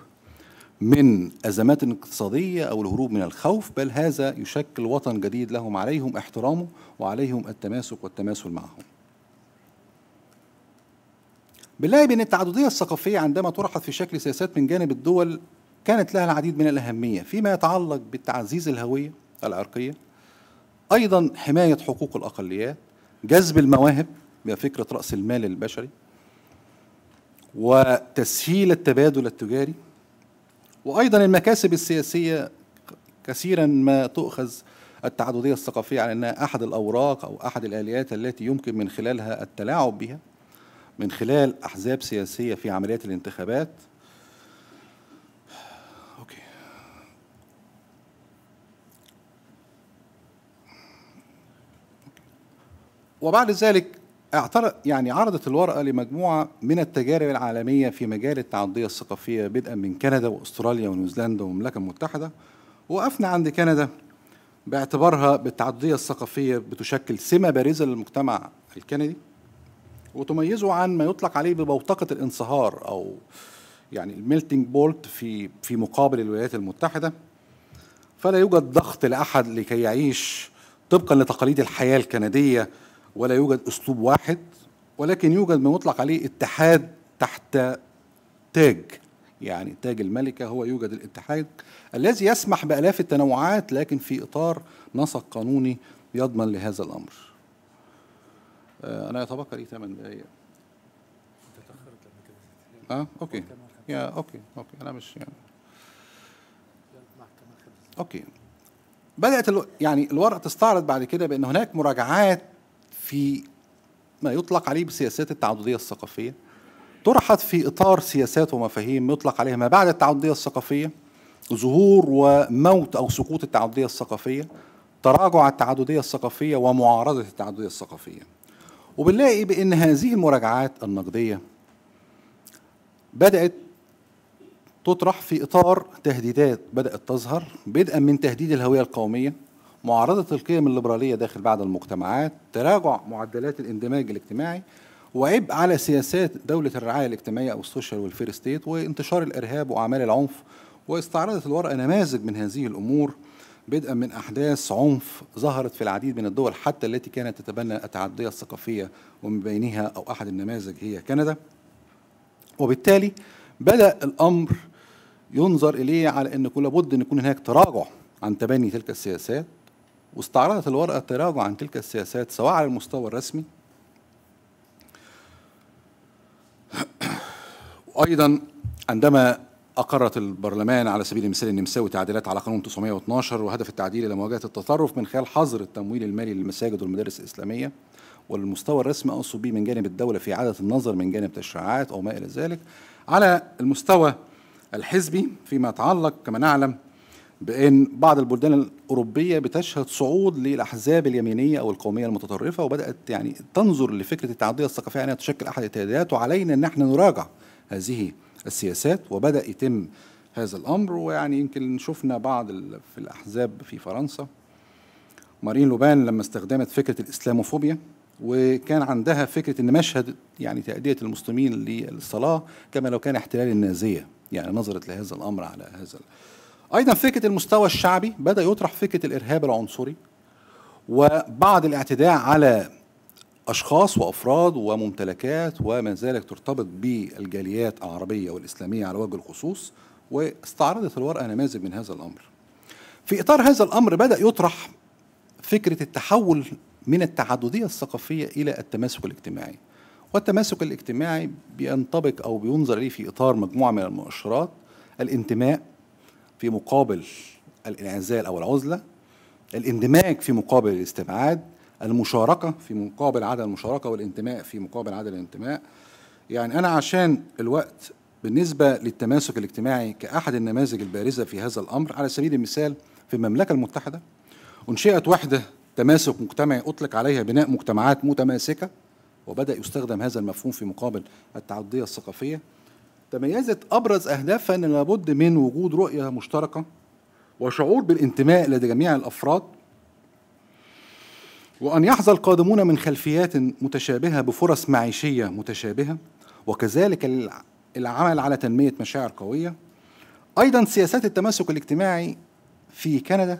من أزمات اقتصادية أو الهروب من الخوف بل هذا يشكل وطن جديد لهم عليهم احترامه وعليهم التماسك والتماثل معهم بنلاقي بأن التعددية الثقافية عندما طرحت في شكل سياسات من جانب الدول كانت لها العديد من الأهمية فيما يتعلق بتعزيز الهوية العرقية أيضا حماية حقوق الأقليات جذب المواهب بفكرة رأس المال البشري وتسهيل التبادل التجاري وأيضا المكاسب السياسية كثيرا ما تؤخذ التعددية الثقافية على أنها أحد الأوراق أو أحد الآليات التي يمكن من خلالها التلاعب بها من خلال أحزاب سياسية في عمليات الانتخابات أوكي. وبعد ذلك اعترض يعني عرضت الورقة لمجموعة من التجارب العالمية في مجال التعددية الثقافية بدءا من كندا وأستراليا ونيوزيلندا والمملكة المتحدة وقفنا عند كندا باعتبارها بالتعددية الثقافية بتشكل سمة بارزة للمجتمع الكندي وتميزه عن ما يطلق عليه ببوتقة الانصهار أو يعني الميلتنج بولت في في مقابل الولايات المتحدة فلا يوجد ضغط لأحد لكي يعيش طبقا لتقاليد الحياة الكندية ولا يوجد أسلوب واحد ولكن يوجد ما يطلق عليه اتحاد تحت تاج يعني تاج الملكة هو يوجد الاتحاد الذي يسمح بألاف التنوعات لكن في إطار نسق قانوني يضمن لهذا الأمر آه، أنا يتبقى لي ثمان دقائق تأخرت لما أه أوكي يا أوكي أوكي أنا مش يعني أوكي بدأت الو... يعني الورقة تستعرض بعد كده بأن هناك مراجعات في ما يطلق عليه بسياسات التعددية الثقافية طرحت في إطار سياسات ومفاهيم يطلق عليها ما بعد التعددية الثقافية ظهور وموت أو سقوط التعددية الثقافية تراجع التعددية الثقافية ومعارضة التعددية الثقافية وبنلاقي بأن هذه المراجعات النقدية بدأت تطرح في إطار تهديدات بدأت تظهر بدءا من تهديد الهوية القومية معارضة القيم الليبرالية داخل بعض المجتمعات تراجع معدلات الاندماج الاجتماعي وعبء على سياسات دولة الرعاية الاجتماعية أو السوشيال والفير ستيت وانتشار الإرهاب وأعمال العنف واستعرضت الورقة نماذج من هذه الأمور بدءا من أحداث عنف ظهرت في العديد من الدول حتى التي كانت تتبنى التعددية الثقافية ومن بينها أو أحد النماذج هي كندا وبالتالي بدأ الأمر ينظر إليه على أن لابد أن يكون هناك تراجع عن تبني تلك السياسات واستعرضت الورقة التراجع عن تلك السياسات سواء على المستوى الرسمي <clears throat> وأيضا عندما أقرت البرلمان على سبيل المثال النمساوي تعديلات على قانون 912 وهدف التعديل إلى مواجهة التطرف من خلال حظر التمويل المالي للمساجد والمدارس الإسلامية والمستوى الرسمي أقصد به من جانب الدولة في إعادة النظر من جانب تشريعات أو ما إلى ذلك على المستوى الحزبي فيما يتعلق كما نعلم بأن بعض البلدان الأوروبية بتشهد صعود للأحزاب اليمينية أو القومية المتطرفة وبدأت يعني تنظر لفكرة التعددية الثقافية أنها تشكل أحد التهديدات وعلينا أن احنا نراجع هذه السياسات وبدأ يتم هذا الأمر ويعني يمكن شفنا بعض في الأحزاب في فرنسا مارين لوبان لما استخدمت فكرة الإسلاموفوبيا وكان عندها فكرة أن مشهد يعني تأدية المسلمين للصلاة كما لو كان احتلال النازية يعني نظرت لهذا الأمر على هذا أيضا فكرة المستوى الشعبي بدأ يطرح فكرة الإرهاب العنصري وبعض الاعتداء على اشخاص وافراد وممتلكات وما ذلك ترتبط بالجاليات العربيه والاسلاميه على وجه الخصوص واستعرضت الورقه نماذج من هذا الامر. في اطار هذا الامر بدا يطرح فكره التحول من التعدديه الثقافيه الى التماسك الاجتماعي. والتماسك الاجتماعي بينطبق او بينظر اليه في اطار مجموعه من المؤشرات الانتماء في مقابل الانعزال او العزله الاندماج في مقابل الاستبعاد المشاركة في مقابل عدم المشاركة والانتماء في مقابل عدم الانتماء يعني أنا عشان الوقت بالنسبة للتماسك الاجتماعي كأحد النماذج البارزة في هذا الأمر على سبيل المثال في المملكة المتحدة أنشئت وحدة تماسك مجتمعي أطلق عليها بناء مجتمعات متماسكة وبدأ يستخدم هذا المفهوم في مقابل التعددية الثقافية تميزت أبرز أهدافها أن لابد من وجود رؤية مشتركة وشعور بالانتماء لدى جميع الأفراد وأن يحظى القادمون من خلفيات متشابهة بفرص معيشية متشابهة وكذلك العمل على تنمية مشاعر قوية أيضا سياسات التماسك الاجتماعي في كندا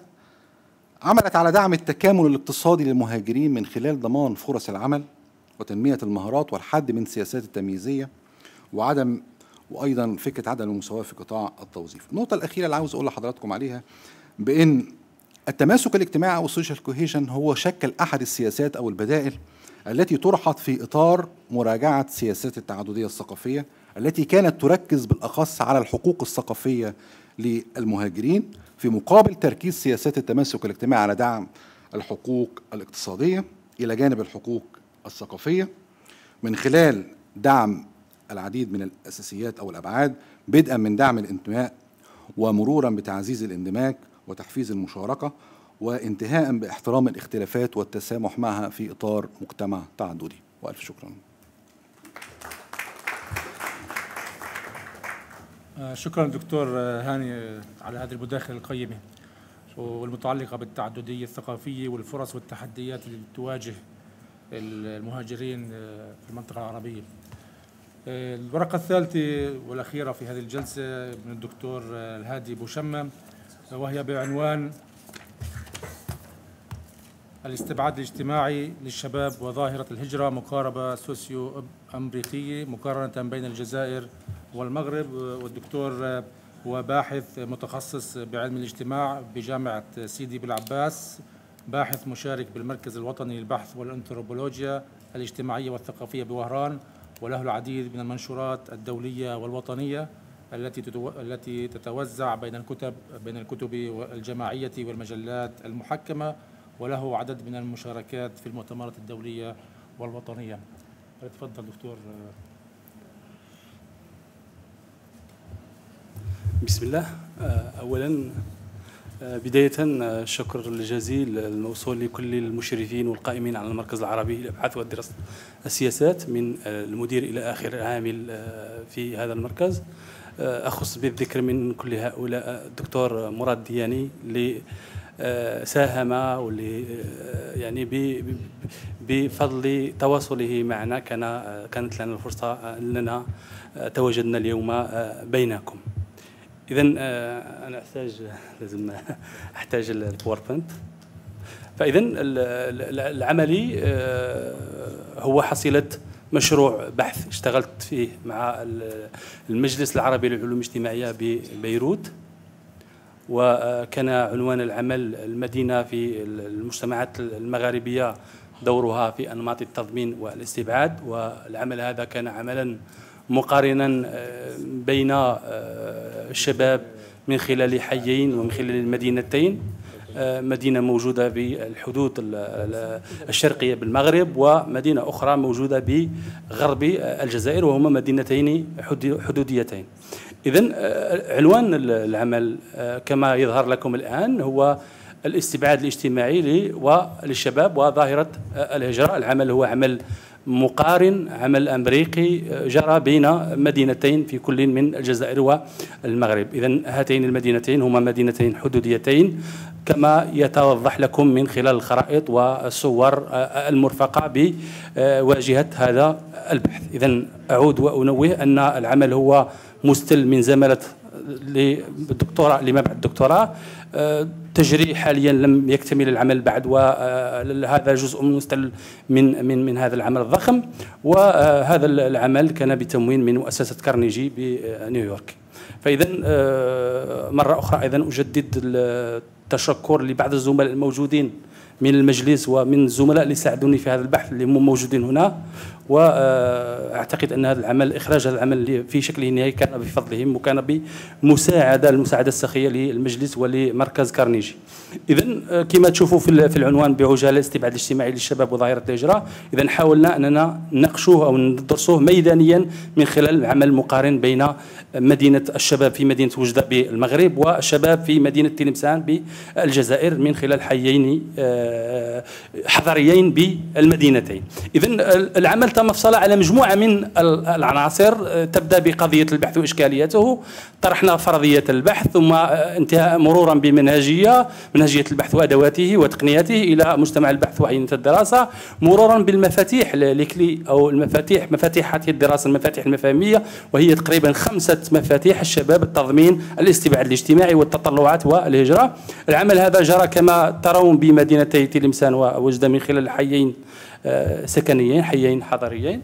عملت على دعم التكامل الاقتصادي للمهاجرين من خلال ضمان فرص العمل وتنمية المهارات والحد من سياسات التمييزية وعدم وأيضا فكرة عدم المساواة في قطاع التوظيف. النقطة الأخيرة اللي عاوز أقول لحضراتكم عليها بأن التماسك الاجتماعي أو السوشيال كوهيشن هو شكل أحد السياسات أو البدائل التي طرحت في إطار مراجعة سياسات التعددية الثقافية التي كانت تركز بالأخص على الحقوق الثقافية للمهاجرين في مقابل تركيز سياسات التماسك الاجتماعي على دعم الحقوق الاقتصادية إلى جانب الحقوق الثقافية من خلال دعم العديد من الأساسيات أو الأبعاد بدءا من دعم الانتماء ومرورا بتعزيز الاندماج وتحفيز المشاركة وانتهاء باحترام الاختلافات والتسامح معها في إطار مجتمع تعددي وألف شكرا آه، شكرا دكتور آه، هاني آه، على هذه المداخلة القيمة والمتعلقة بالتعددية الثقافية والفرص والتحديات اللي تواجه المهاجرين في المنطقة العربية الورقة الثالثة والأخيرة في هذه الجلسة من الدكتور الهادي بوشمم وهي بعنوان الاستبعاد الاجتماعي للشباب وظاهرة الهجرة مقاربة سوسيو أمريكية مقارنة بين الجزائر والمغرب والدكتور وباحث متخصص بعلم الاجتماع بجامعة سيدي بالعباس باحث مشارك بالمركز الوطني للبحث والانثروبولوجيا الاجتماعية والثقافية بوهران وله العديد من المنشورات الدولية والوطنية التي التي تتوزع بين الكتب بين الكتب الجماعية والمجلات المحكمة وله عدد من المشاركات في المؤتمرات الدولية والوطنية. تفضل دكتور بسم الله آه، أولا آه، بداية الشكر آه، الجزيل الموصول لكل المشرفين والقائمين على المركز العربي للأبحاث ودراسة السياسات من المدير إلى آخر عامل في هذا المركز. آه، أخص بالذكر من كل هؤلاء الدكتور مراد دياني اللي آه، ساهم واللي آه، يعني بفضل تواصله معنا كان كانت لنا الفرصة أننا تواجدنا اليوم بينكم إذا أنا أحتاج <laughs> لازم أحتاج البوربنت فإذا العملي هو حصيلة مشروع بحث اشتغلت فيه مع المجلس العربي للعلوم الاجتماعية ببيروت وكان عنوان العمل المدينة في المجتمعات المغاربية دورها في أنماط التضمين والاستبعاد والعمل هذا كان عملا مقارنا آه، بين آه، الشباب من خلال حيين ومن خلال المدينتين مدينة موجودة بالحدود الشرقية بالمغرب ومدينة أخرى موجودة بغرب الجزائر وهما مدينتين حدوديتين إذا آه، عنوان العمل آه، كما يظهر لكم الآن هو الاستبعاد الاجتماعي للشباب وظاهرة آه، الهجرة العمل هو عمل مقارن عمل أمريكي آه، جرى بين مدينتين في كل من الجزائر والمغرب إذا هاتين المدينتين هما مدينتين حدوديتين كما يتوضح لكم من خلال الخرائط والصور آه، آه، المرفقة بواجهة هذا البحث إذا أعود وأنوه أن العمل هو مستل من زملة للدكتوراه لما بعد الدكتوراه تجري حاليا لم يكتمل العمل بعد وهذا آه، جزء مستل من من من هذا العمل الضخم وهذا آه، العمل كان بتموين من مؤسسه كارنيجي بنيويورك فاذا آه، مره اخرى ايضا اجدد التشكر لبعض الزملاء الموجودين من المجلس ومن الزملاء اللي ساعدوني في هذا البحث اللي هم موجودين هنا واعتقد ان هذا العمل اخراج هذا العمل في شكله النهائي كان بفضلهم وكان بمساعده المساعده السخيه للمجلس ولمركز كارنيجي. اذا آه، كما تشوفوا في العنوان بعجاله الاستبعاد الاجتماعي للشباب وظاهره الهجره، اذا حاولنا اننا نناقشوه او ندرسوه ميدانيا من خلال عمل مقارن بين مدينة الشباب في مدينة وجدة بالمغرب والشباب في مدينة تلمسان بالجزائر من خلال حيين آه، حضريين بالمدينتين إذا العمل تم فصل على مجموعة من العناصر آه، تبدأ بقضية البحث واشكالياته طرحنا فرضية البحث ثم آه، انتهاء مرورا بمنهجية منهجية البحث وأدواته وتقنياته إلى مجتمع البحث وعينة الدراسة مرورا بالمفاتيح لكلي أو المفاتيح مفاتيح هذه الدراسة المفاتيح المفاهيمية وهي تقريبا خمسة مؤسسة مفاتيح الشباب التضمين الاستبعاد الاجتماعي والتطلعات والهجرة العمل هذا جرى كما ترون بمدينتي تلمسان ووجده من خلال حيين آه، سكنيين حيين حضريين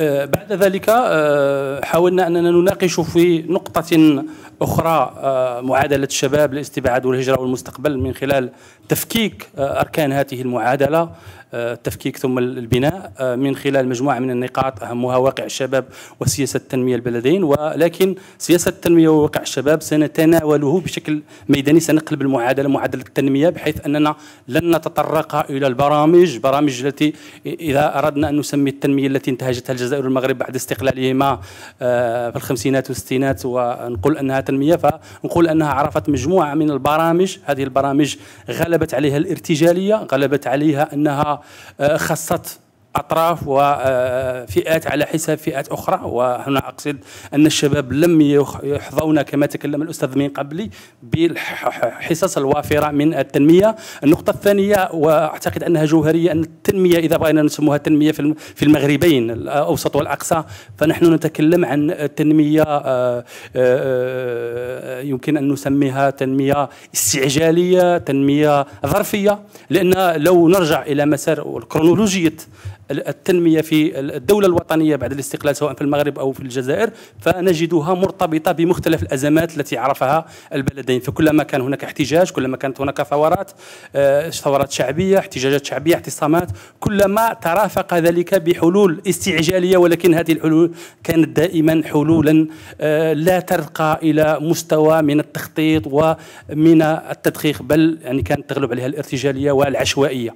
آه، بعد ذلك آه، حاولنا أننا نناقش في نقطة أخرى معادلة الشباب للاستبعاد والهجرة والمستقبل من خلال تفكيك أركان هذه المعادلة التفكيك ثم البناء آه، من خلال مجموعة من النقاط أهمها واقع الشباب وسياسة التنمية البلدين ولكن سياسة التنمية وواقع الشباب سنتناوله بشكل ميداني سنقلب المعادلة معادلة التنمية بحيث أننا لن نتطرق إلى البرامج برامج التي إذا أردنا أن نسمي التنمية التي انتهجتها الجزائر والمغرب بعد استقلالهما آه، في الخمسينات والستينات ونقول أنها تنمية فنقول أنها عرفت مجموعة من البرامج هذه البرامج غلبت عليها الارتجالية غلبت عليها أنها خصت أطراف وفئات آه، آه، على حساب فئات أخرى وهنا أقصد أن الشباب لم يحظون كما تكلم الأستاذ من قبلي بالحصص الوافرة من التنمية النقطة الثانية وأعتقد أنها جوهرية أن التنمية إذا بغينا نسموها التنمية في المغربين الأوسط والأقصى فنحن نتكلم عن تنمية آه، يمكن أن نسميها تنمية استعجالية تنمية ظرفية لأن لو نرجع إلى مسار الكرونولوجيه التنمية في الدولة الوطنية بعد الاستقلال سواء في المغرب أو في الجزائر فنجدها مرتبطة بمختلف الأزمات التي عرفها البلدين فكلما كان هناك احتجاج كلما كانت هناك ثورات ثورات آه، شعبية احتجاجات شعبية اعتصامات كلما ترافق ذلك بحلول استعجالية ولكن هذه الحلول كانت دائما حلولا آه، لا ترقى إلى مستوى من التخطيط ومن التدقيق بل يعني كانت تغلب عليها الارتجالية والعشوائية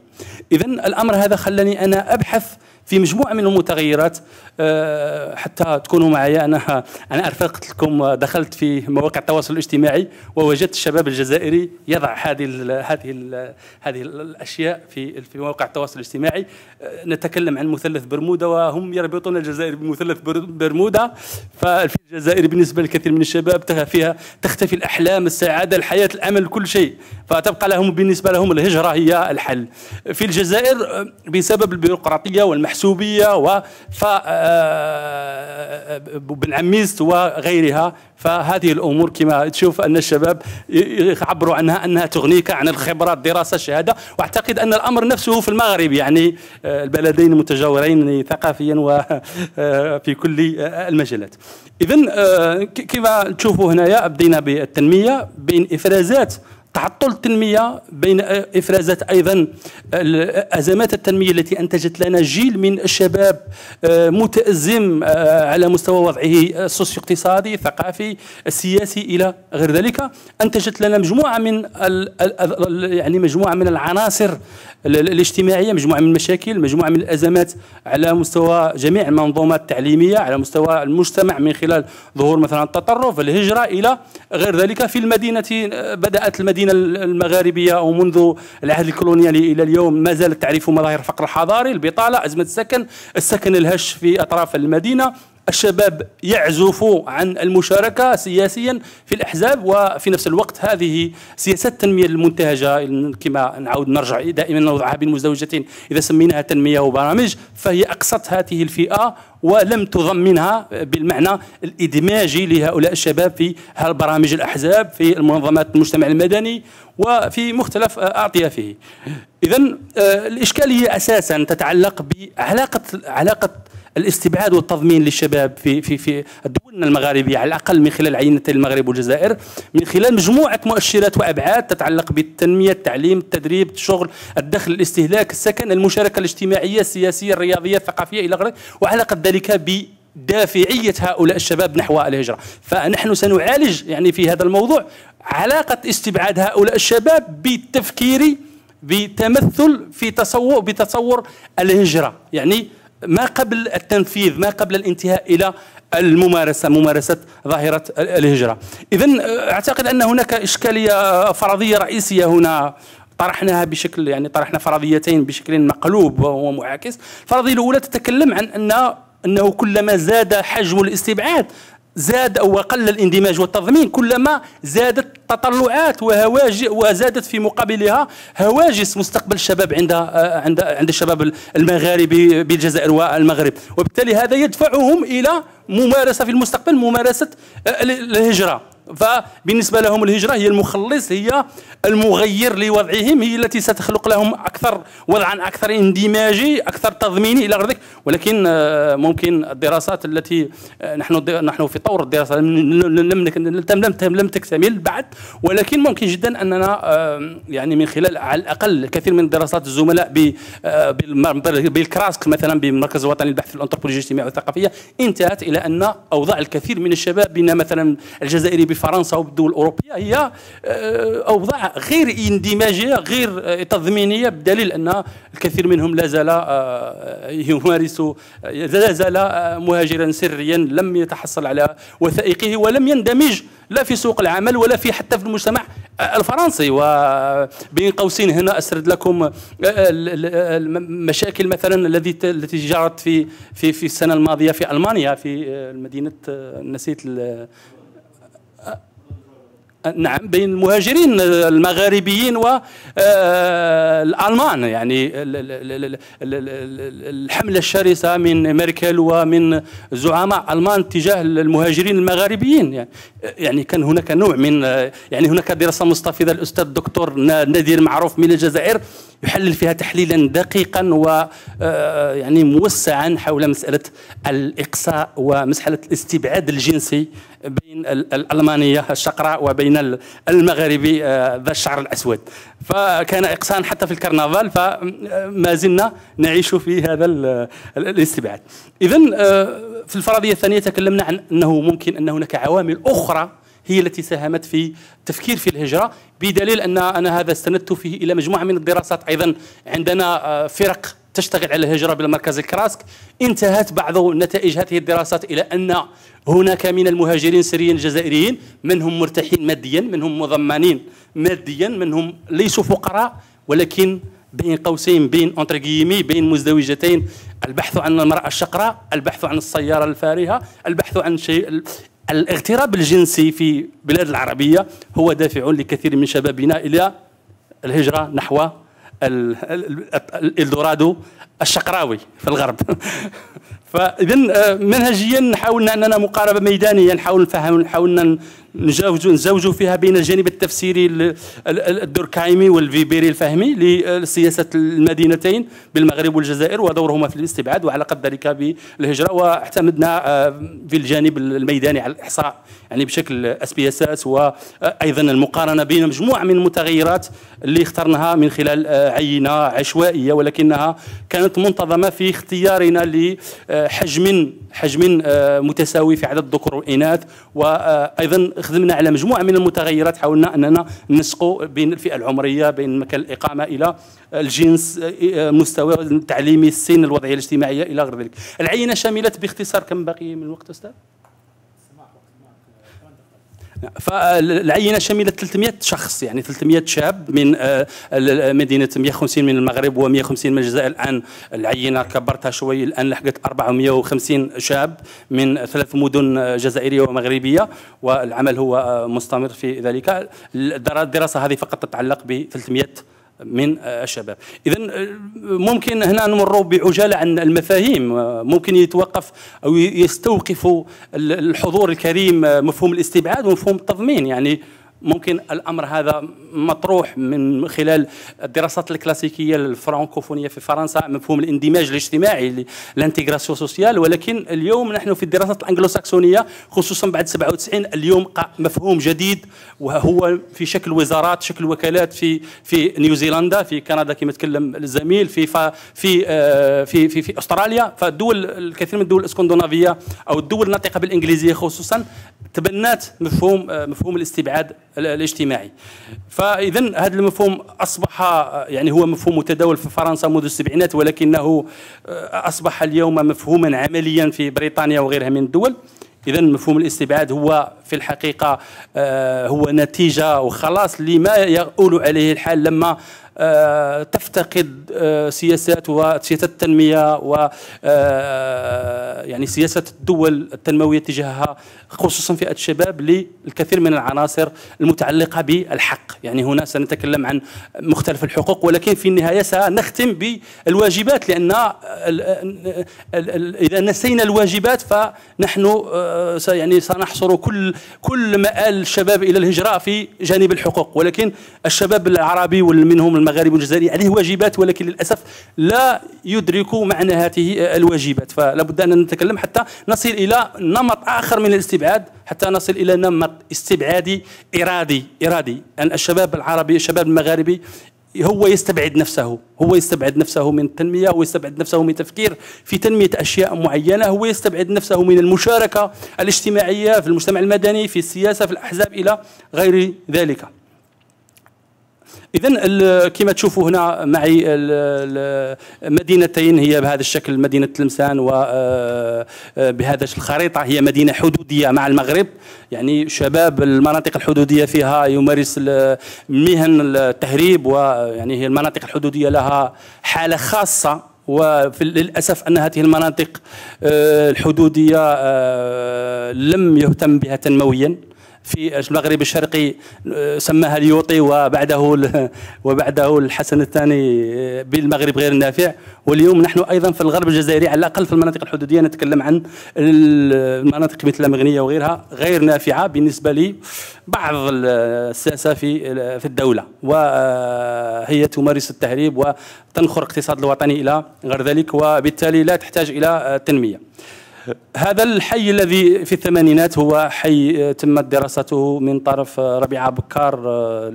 إذا الأمر هذا خلاني أنا أبحث death في مجموعه من المتغيرات آه، حتى تكونوا معي انا انا ارفقت لكم دخلت في مواقع التواصل الاجتماعي ووجدت الشباب الجزائري يضع هذه الـ هذه الـ هذه الاشياء في في مواقع التواصل الاجتماعي آه، نتكلم عن مثلث برمودا وهم يربطون الجزائر بمثلث برمودا فالجزائر بالنسبه لكثير من الشباب فيها تختفي الاحلام السعاده الحياه الامل كل شيء فتبقى لهم بالنسبه لهم الهجره هي الحل في الجزائر آه، بسبب البيروقراطيه والمحكمة المحسوبيه و آه، آه، آه، بن عميست وغيرها فهذه الامور كما تشوف ان الشباب يعبروا عنها انها تغنيك عن الخبره الدراسه الشهاده واعتقد ان الامر نفسه في المغرب يعني البلدين متجاورين ثقافيا وفي كل المجالات اذا كما تشوفوا هنايا بدينا بالتنميه بين افرازات تعطل التنمية بين إفرازات أيضا أزمات التنمية التي أنتجت لنا جيل من الشباب آه، متأزم آه، على مستوى وضعه السوسيو آه، اقتصادي ثقافي سياسي إلى غير ذلك أنتجت لنا مجموعة من يعني مجموعة من العناصر الاجتماعية مجموعة من المشاكل مجموعة من الأزمات على مستوى جميع المنظومات التعليمية على مستوى المجتمع من خلال ظهور مثلا التطرف الهجرة إلى غير ذلك في المدينة بدأت المدينة المدينه المغاربيه او منذ العهد الكولونيالي الى اليوم ما زالت تعرف مظاهر الفقر الحضاري البطاله ازمه السكن السكن الهش في اطراف المدينه الشباب يعزف عن المشاركة سياسيا في الأحزاب وفي نفس الوقت هذه سياسات التنمية المنتهجة كما نعود نرجع دائما نوضعها بين مزدوجتين إذا سميناها تنمية وبرامج فهي أقصت هذه الفئة ولم تضمنها بالمعنى الإدماجي لهؤلاء الشباب في برامج الأحزاب في المنظمات المجتمع المدني وفي مختلف أعطيافه إذا آه، الإشكالية أساسا تتعلق بعلاقة علاقة الاستبعاد والتضمين للشباب في في في دولنا المغاربيه على الاقل من خلال عينتي المغرب والجزائر من خلال مجموعه مؤشرات وابعاد تتعلق بالتنميه، التعليم، التدريب، الشغل، الدخل، الاستهلاك، السكن، المشاركه الاجتماعيه، السياسيه، الرياضيه، الثقافيه الى غيره وعلاقه ذلك ب دافعية هؤلاء الشباب نحو الهجرة فنحن سنعالج يعني في هذا الموضوع علاقة استبعاد هؤلاء الشباب بالتفكير بتمثل في تصور بتصور الهجرة يعني ما قبل التنفيذ ما قبل الانتهاء إلى الممارسة ممارسة ظاهرة الهجرة إذا آه، أعتقد أن هناك إشكالية آه، فرضية رئيسية هنا طرحناها بشكل يعني طرحنا فرضيتين بشكل مقلوب وهو معاكس الفرضية الأولى تتكلم عن أن أنه كلما زاد حجم الاستبعاد زاد أو قل الاندماج والتضمين كلما زادت تطلعات وهواجس وزادت في مقابلها هواجس مستقبل الشباب عند عند عند الشباب المغاربي بالجزائر والمغرب وبالتالي هذا يدفعهم إلى ممارسة في المستقبل ممارسة الهجرة فبالنسبة لهم الهجرة هي المخلص هي المغير لوضعهم هي التي ستخلق لهم أكثر وضعا أكثر اندماجي أكثر تضميني إلى غير ذلك ولكن آه، ممكن الدراسات التي آه، نحن نحن في طور الدراسة لم لم لم تكتمل بعد ولكن ممكن جدا أننا آه، يعني من خلال على الأقل كثير من دراسات الزملاء بالكراسك مثلا بالمركز الوطني للبحث في الأنثروبولوجيا الاجتماعية والثقافية انتهت إلى أن أوضاع الكثير من الشباب بين مثلا الجزائري فرنسا وبالدول الاوروبيه هي آه، اوضاع غير اندماجيه غير آه، تضمينيه بدليل ان الكثير منهم لازال آه، يمارس لازال مهاجرا سريا لم يتحصل على وثائقه ولم يندمج لا في سوق العمل ولا في حتى في المجتمع الفرنسي وبين قوسين هنا اسرد لكم المشاكل مثلا الذي التي جرت في في في السنه الماضيه في المانيا في مدينه نسيت نعم بين المهاجرين المغاربيين والالمان آه، يعني الحمله الشرسه من ميركل ومن زعماء المان تجاه المهاجرين المغاربيين يعني،, يعني كان هناك نوع من يعني هناك دراسه مستفيضه الاستاذ الدكتور نادر معروف من الجزائر يحلل فيها تحليلا دقيقا و آه، يعني موسعا حول مساله الاقصاء ومساله الاستبعاد الجنسي بين الالمانيه الشقراء وبين من المغربي آه، ذا الشعر الأسود فكان إقصان حتى في الكرنفال فما زلنا نعيش في هذا الاستبعاد إذا آه، في الفرضية الثانية تكلمنا عن أنه ممكن أن هناك عوامل أخرى هي التي ساهمت في تفكير في الهجرة بدليل أن أنا هذا استندت فيه إلى مجموعة من الدراسات أيضا عندنا آه، فرق تشتغل على الهجرة بالمركز مركز انتهت بعض نتائج هذه الدراسات إلى أن هناك من المهاجرين السوريين الجزائريين من هم مرتاحين ماديا من هم مضمنين ماديا من هم ليسوا فقراء ولكن بين قوسين بين أنترقيمي بين مزدوجتين البحث عن المرأة الشقراء البحث عن السيارة الفارهة البحث عن شيء الاغتراب الجنسي في بلاد العربية هو دافع لكثير من شبابنا إلى الهجرة نحو الدورادو الشقراوي في الغرب <laughs> فاذا آه، منهجيا حاولنا اننا مقاربه ميدانيه نحاول نفهم حاولنا نجاوزوا نزوجوا فيها بين الجانب التفسيري الدركعيمي والفيبيري الفهمي لسياسه المدينتين بالمغرب والجزائر ودورهما في الاستبعاد وعلاقه ذلك بالهجره واعتمدنا آه، في الجانب الميداني على الاحصاء يعني بشكل اس بي اس اس وايضا المقارنه بين مجموعه من المتغيرات اللي اخترناها من خلال آه، عينه عشوائيه ولكنها كانت منتظمه في اختيارنا لحجم آه، حجم متساوي في عدد الذكور والاناث وايضا خدمنا على مجموعه من المتغيرات حاولنا اننا نسقوا بين الفئه العمريه بين مكان الاقامه الى الجنس آه، مستوى التعليمي السن الوضعيه الاجتماعيه الى غير ذلك العينه شملت باختصار كم بقي من الوقت استاذ فالعينه شملت 300 شخص يعني 300 شاب من آه، مدينه 150 من المغرب و150 من الجزائر الان العينه كبرتها شوي الان لحقت 450 شاب من ثلاث مدن آه، جزائريه ومغربيه والعمل هو آه، مستمر في ذلك الدراسه هذه فقط تتعلق ب 300 من الشباب إذا ممكن هنا نمر بعجالة عن المفاهيم ممكن يتوقف أو يستوقف الحضور الكريم مفهوم الاستبعاد ومفهوم التضمين يعني ممكن الامر هذا مطروح من خلال الدراسات الكلاسيكيه الفرانكوفونيه في فرنسا مفهوم الاندماج الاجتماعي لانتيغراسيون سوسيال ولكن اليوم نحن في الدراسات الانجلوساكسونيه خصوصا بعد 97 اليوم مفهوم جديد وهو في شكل وزارات شكل وكالات في في نيوزيلندا في كندا كما تكلم الزميل في في في آه، في, في, في استراليا فالدول الكثير من الدول الاسكندنافيه او الدول الناطقه بالانجليزيه خصوصا تبنات مفهوم آه، مفهوم الاستبعاد الاجتماعي فاذا هذا المفهوم اصبح يعني هو مفهوم متداول في فرنسا منذ السبعينات ولكنه آه، اصبح اليوم مفهوما عمليا في بريطانيا وغيرها من الدول اذا مفهوم الاستبعاد هو في الحقيقه آه، هو نتيجه وخلاص لما يقول عليه الحال لما آه، تفتقد آه، سياسات وسياسات التنمية و آه، يعني سياسة الدول التنموية تجاهها خصوصا فئة الشباب للكثير من العناصر المتعلقة بالحق يعني هنا سنتكلم عن مختلف الحقوق ولكن في النهاية سنختم بالواجبات لأن إذا نسينا الواجبات فنحن يعني سنحصر كل كل مآل الشباب إلى الهجرة في جانب الحقوق ولكن الشباب العربي ومنهم المغاربي والجزائري عليه واجبات ولكن للاسف لا يدرك معنى هذه الواجبات فلا بد ان نتكلم حتى نصل الى نمط اخر من الاستبعاد حتى نصل الى نمط استبعادي ارادي ارادي ان الشباب العربي الشباب المغاربي هو يستبعد نفسه هو يستبعد نفسه من التنمية هو يستبعد نفسه من تفكير في تنمية أشياء معينة هو يستبعد نفسه من المشاركة الاجتماعية في المجتمع المدني في السياسة في الأحزاب إلى غير ذلك اذا كما تشوفوا هنا معي مدينتين هي بهذا الشكل مدينه تلمسان وبهذا آه، آه، الخريطه هي مدينه حدوديه مع المغرب يعني شباب المناطق الحدوديه فيها يمارس مهن التهريب ويعني هي المناطق الحدوديه لها حاله خاصه وللاسف ان هذه المناطق آه، الحدوديه لم يهتم بها تنمويا في المغرب الشرقي آه، سماها اليوطي وبعده <laughs> وبعده الحسن الثاني آه، بالمغرب غير النافع واليوم نحن ايضا في الغرب الجزائري على الاقل في المناطق الحدوديه نتكلم عن المناطق مثل مغنيه وغيرها غير نافعه بالنسبه لي بعض السياسه في في الدوله وهي تمارس التهريب وتنخر الاقتصاد الوطني الى غير ذلك وبالتالي لا تحتاج الى التنميه آه، هذا الحي الذي في الثمانينات هو حي آه، تمت دراسته من طرف آه، ربيعة بكار آه،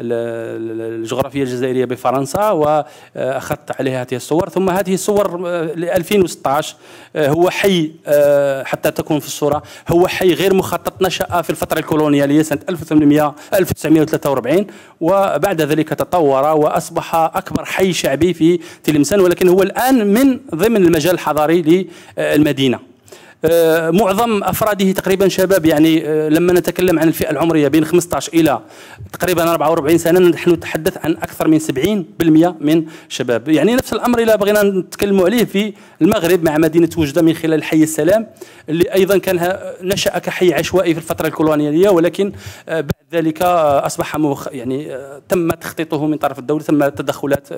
الجغرافية الجزائرية بفرنسا وأخذت عليها هذه الصور ثم هذه الصور ل 2016 هو حي حتى تكون في الصورة هو حي غير مخطط نشأ في الفترة الكولونيالية سنة 1800 1943 وبعد ذلك تطور وأصبح أكبر حي شعبي في تلمسان ولكن هو الآن من ضمن المجال الحضاري للمدينة آه، معظم افراده تقريبا شباب يعني آه، لما نتكلم عن الفئه العمريه بين 15 الى تقريبا 44 سنه نحن نتحدث عن اكثر من 70% من شباب يعني نفس الامر الى بغينا نتكلموا عليه في المغرب مع مدينه وجده من خلال حي السلام اللي ايضا كان نشا كحي عشوائي في الفتره الكولونياليه ولكن آه، بعد ذلك اصبح مخ يعني تم تخطيطه من طرف الدوله تم تدخلات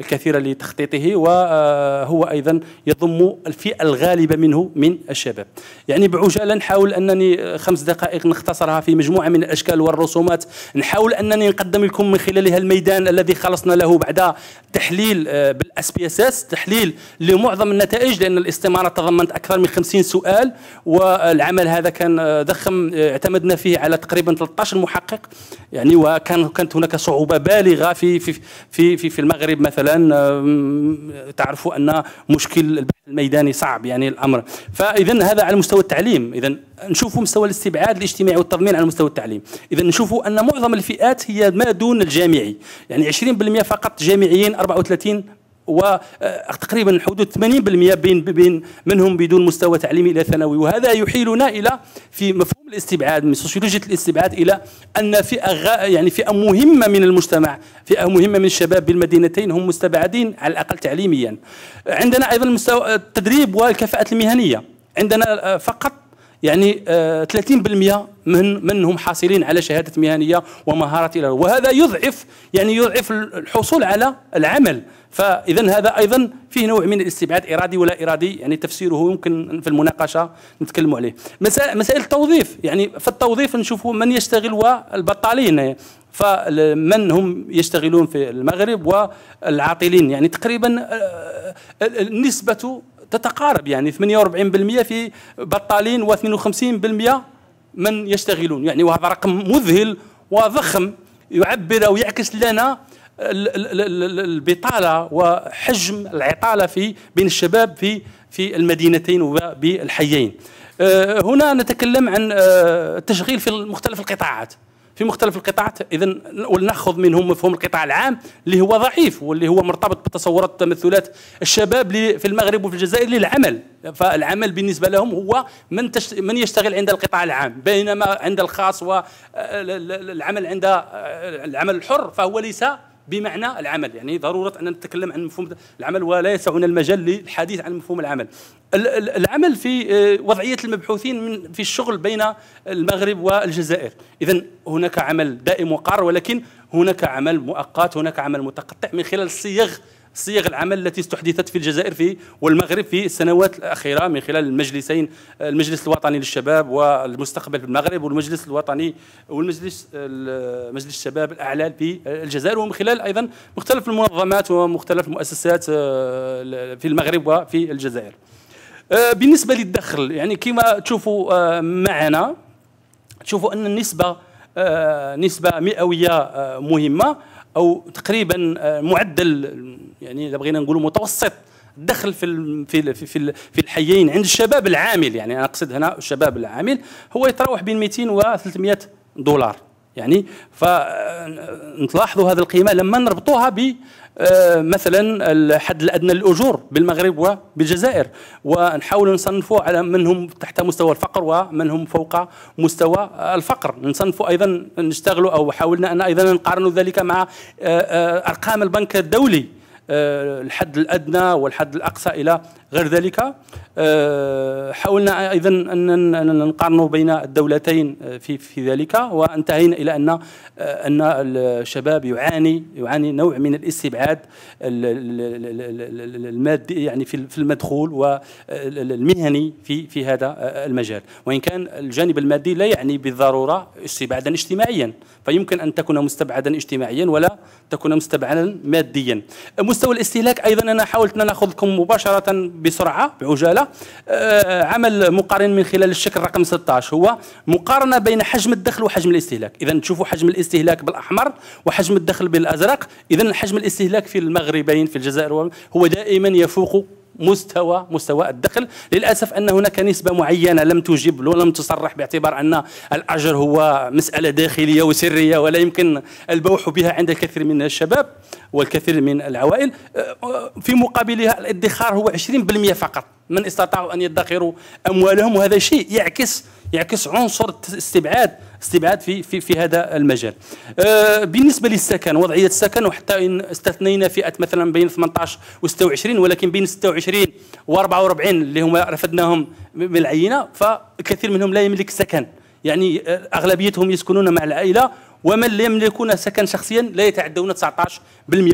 الكثيره لتخطيطه وهو ايضا يضم الفئه الغالبه منه من الشباب يعني بعجاله نحاول انني آه، خمس دقائق نختصرها في مجموعه من الاشكال والرسومات نحاول انني نقدم لكم من خلالها الميدان الذي خلصنا له بعد تحليل آه، بالاس بي اس اس تحليل لمعظم النتائج لان الاستماره تضمنت اكثر من 50 سؤال والعمل هذا كان آه، ضخم اعتمدنا فيه على تقريبا 13 محقق يعني وكان كانت هناك صعوبه بالغه في في في في, في المغرب مثلا تعرفوا ان مشكل البحث الميداني صعب يعني الامر ف فاذا هذا على مستوى التعليم اذا نشوفوا مستوى الاستبعاد الاجتماعي والتضمين على مستوى التعليم اذا نشوفوا ان معظم الفئات هي ما دون الجامعي يعني 20% فقط جامعيين 34 وتقريبا آه، حدود 80% بين بين منهم بدون مستوى تعليمي الى ثانوي وهذا يحيلنا الى في مفهوم الاستبعاد من سوسيولوجيه الاستبعاد الى ان فئه يعني فئه مهمه من المجتمع فئه مهمه من الشباب بالمدينتين هم مستبعدين على الاقل تعليميا عندنا ايضا مستوى التدريب آه، والكفاءه المهنيه عندنا آه، فقط يعني 30% آه، من منهم حاصلين على شهاده مهنيه ومهاره الى وهذا يضعف يعني يضعف الحصول على العمل فاذا هذا ايضا فيه نوع من الاستبعاد ارادي ولا ارادي يعني تفسيره يمكن في المناقشه نتكلم عليه مسائل التوظيف يعني في التوظيف نشوفوا من يشتغل والبطالين فمن هم يشتغلون في المغرب والعاطلين يعني تقريبا آه، النسبه تتقارب يعني 48% في بطالين و52% من يشتغلون يعني وهذا رقم مذهل وضخم يعبر او يعكس لنا البطاله وحجم العطاله في بين الشباب في في المدينتين وبالحيين آه، هنا نتكلم عن آه، التشغيل في مختلف القطاعات في مختلف القطاعات اذا ولناخذ منهم مفهوم القطاع العام اللي هو ضعيف واللي هو مرتبط بتصورات تمثلات الشباب في المغرب وفي الجزائر للعمل فالعمل بالنسبه لهم هو من من يشتغل عند القطاع العام بينما عند الخاص والعمل آه، عند آه، العمل الحر فهو ليس بمعنى العمل يعني ضرورة أن نتكلم عن مفهوم العمل ولا يسعنا المجال للحديث عن مفهوم العمل العمل في آه، وضعية المبحوثين من في الشغل بين المغرب والجزائر إذا هناك عمل دائم وقار ولكن هناك عمل مؤقت هناك عمل متقطع من خلال الصيغ صيغ العمل التي استحدثت في الجزائر في والمغرب في السنوات الأخيرة من خلال المجلسين المجلس الوطني للشباب والمستقبل في المغرب والمجلس الوطني والمجلس مجلس الشباب الأعلى في الجزائر ومن خلال أيضا مختلف المنظمات ومختلف المؤسسات آه، في المغرب وفي الجزائر آه، بالنسبة للدخل يعني كما تشوفوا آه، معنا تشوفوا أن النسبة نسبة مئوية مهمة أو تقريبا معدل يعني اذا بغينا نقولوا متوسط الدخل في في في في الحيين عند الشباب العامل يعني انا اقصد هنا الشباب العامل هو يتراوح بين 200 و 300 دولار يعني فنتلاحظوا هذه القيمه لما نربطوها ب آه، مثلا الحد الادنى للاجور بالمغرب وبالجزائر ونحاول نصنفوا على من هم تحت مستوى الفقر ومن هم فوق مستوى الفقر نصنفوا ايضا نشتغلوا او حاولنا ان ايضا نقارنوا ذلك مع آه، آه، ارقام البنك الدولي آه، الحد الادنى والحد الاقصى الى غير ذلك آه، حاولنا ايضا ان نقارن بين الدولتين آه، في في ذلك وانتهينا الى ان ان الشباب يعاني يعاني نوع من الاستبعاد المادي يعني في المدخول والمهني في في هذا المجال وان كان الجانب المادي لا يعني بالضروره استبعادا اجتماعيا فيمكن ان تكون مستبعدا اجتماعيا ولا تكون مستبعدا ماديا مستوى الاستهلاك ايضا انا حاولت ان ناخذكم مباشره بسرعه بعجاله آه، عمل مقارن من خلال الشكل رقم 16 هو مقارنه بين حجم الدخل وحجم الاستهلاك اذا تشوفوا حجم الاستهلاك بالاحمر وحجم الدخل بالازرق اذا حجم الاستهلاك في المغربين في الجزائر هو دائما يفوق مستوى مستوى الدخل للأسف أن هناك نسبة معينة لم تجب ولم تصرح باعتبار أن الأجر هو مسألة داخلية وسرية ولا يمكن البوح بها عند الكثير من الشباب والكثير من العوائل في مقابلها الادخار هو 20% فقط من استطاعوا أن يدخروا أموالهم وهذا شيء يعكس يعكس عنصر استبعاد استبعاد في في, في هذا المجال أه، بالنسبه للسكن وضعيه السكن وحتى ان استثنينا فئه مثلا بين 18 و 26 ولكن بين 26 و 44 اللي هما رفدناهم من العينه فكثير منهم لا يملك سكن يعني أه، اغلبيتهم يسكنون مع العائله ومن لا يملكون سكن شخصيا لا يتعدون 19%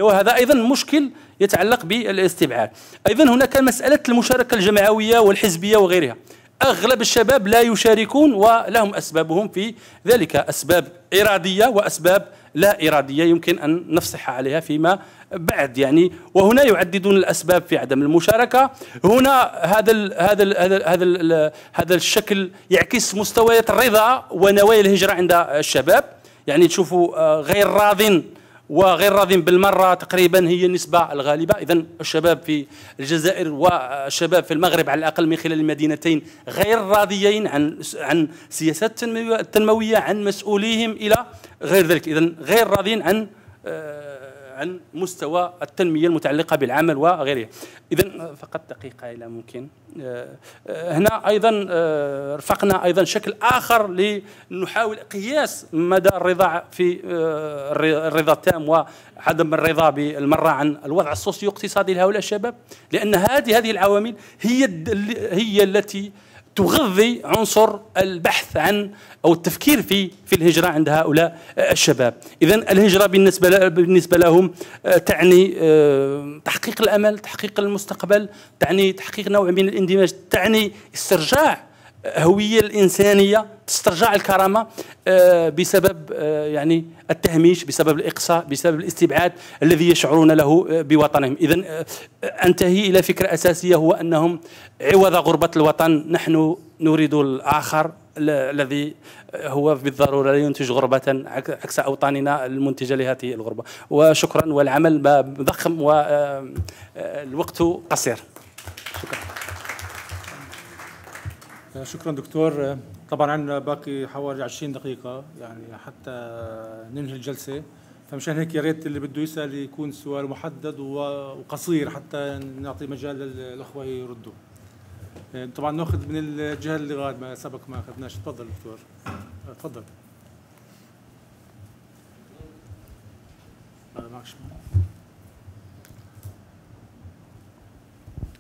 وهذا ايضا مشكل يتعلق بالاستبعاد ايضا هناك مساله المشاركه الجمعويه والحزبيه وغيرها أغلب الشباب لا يشاركون ولهم أسبابهم في ذلك أسباب إرادية وأسباب لا إرادية يمكن أن نفصح عليها فيما بعد يعني وهنا يعددون الأسباب في عدم المشاركة هنا هذا الـ هذا الـ هذا الـ هذا, الـ هذا الشكل يعكس مستويات الرضا ونوايا الهجرة عند الشباب يعني تشوفوا آه، غير راضٍ وغير راضي بالمرة تقريبا هي النسبة الغالبة إذا الشباب في الجزائر والشباب في المغرب على الأقل من خلال المدينتين غير راضيين عن عن سياسات التنموية عن مسؤوليهم إلى غير ذلك إذا غير راضين عن آه، عن مستوى التنمية المتعلقة بالعمل وغيره إذا فقط دقيقة إلى ممكن آه، آه، هنا أيضا آه، رفقنا أيضا شكل آخر لنحاول قياس مدى الرضا في الرضا التام وعدم الرضا بالمرة عن الوضع السوسيو اقتصادي لهؤلاء الشباب لأن هذه هذه العوامل هي هي التي تغذي عنصر البحث عن او التفكير في في الهجره عند هؤلاء الشباب اذا الهجره بالنسبه بالنسبه لهم آه، تعني آه، تحقيق الامل تحقيق المستقبل تعني تحقيق نوع من الاندماج تعني استرجاع هوية الإنسانية تسترجع الكرامة آه، بسبب آه، يعني التهميش بسبب الإقصاء بسبب الاستبعاد الذي يشعرون له آه، بوطنهم إذا أنتهي إلى فكرة أساسية هو أنهم عوض غربة الوطن نحن نريد الآخر الذي هو بالضرورة لا ينتج غربة عكس أوطاننا المنتجة لهذه الغربة وشكرا والعمل ضخم والوقت قصير شكرا شكرا دكتور طبعا عندنا باقي حوالي 20 دقيقة يعني حتى ننهي الجلسة فمشان هيك يا ريت اللي بده يسأل يكون سؤال محدد وقصير حتى نعطي مجال للأخوة يردوا آه، طبعا ناخذ من الجهة اللي غاد ما سبق ما أخذناش تفضل دكتور آه، تفضل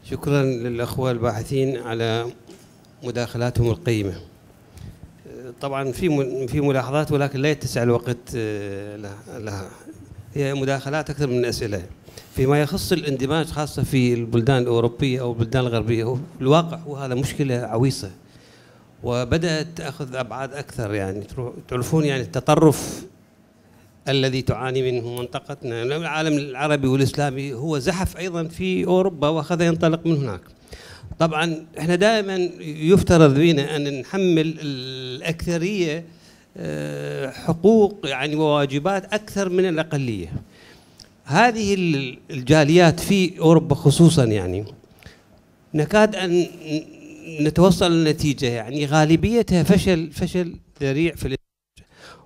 شكرا للأخوة الباحثين على مداخلاتهم القيمة طبعا في في ملاحظات ولكن لا يتسع الوقت آه، لها هي مداخلات أكثر من أسئلة فيما يخص الاندماج خاصة في البلدان الأوروبية أو البلدان الغربية هو الواقع وهذا مشكلة عويصة وبدأت تأخذ أبعاد أكثر يعني تعرفون يعني التطرف الذي تعاني منه منطقتنا العالم العربي والإسلامي هو زحف أيضا في أوروبا وأخذ ينطلق من هناك طبعا احنا دائما يفترض بنا ان نحمل الاكثريه آه، حقوق يعني وواجبات اكثر من الاقليه. هذه الجاليات في اوروبا خصوصا يعني نكاد ان نتوصل لنتيجه يعني غالبيتها فشل فشل ذريع في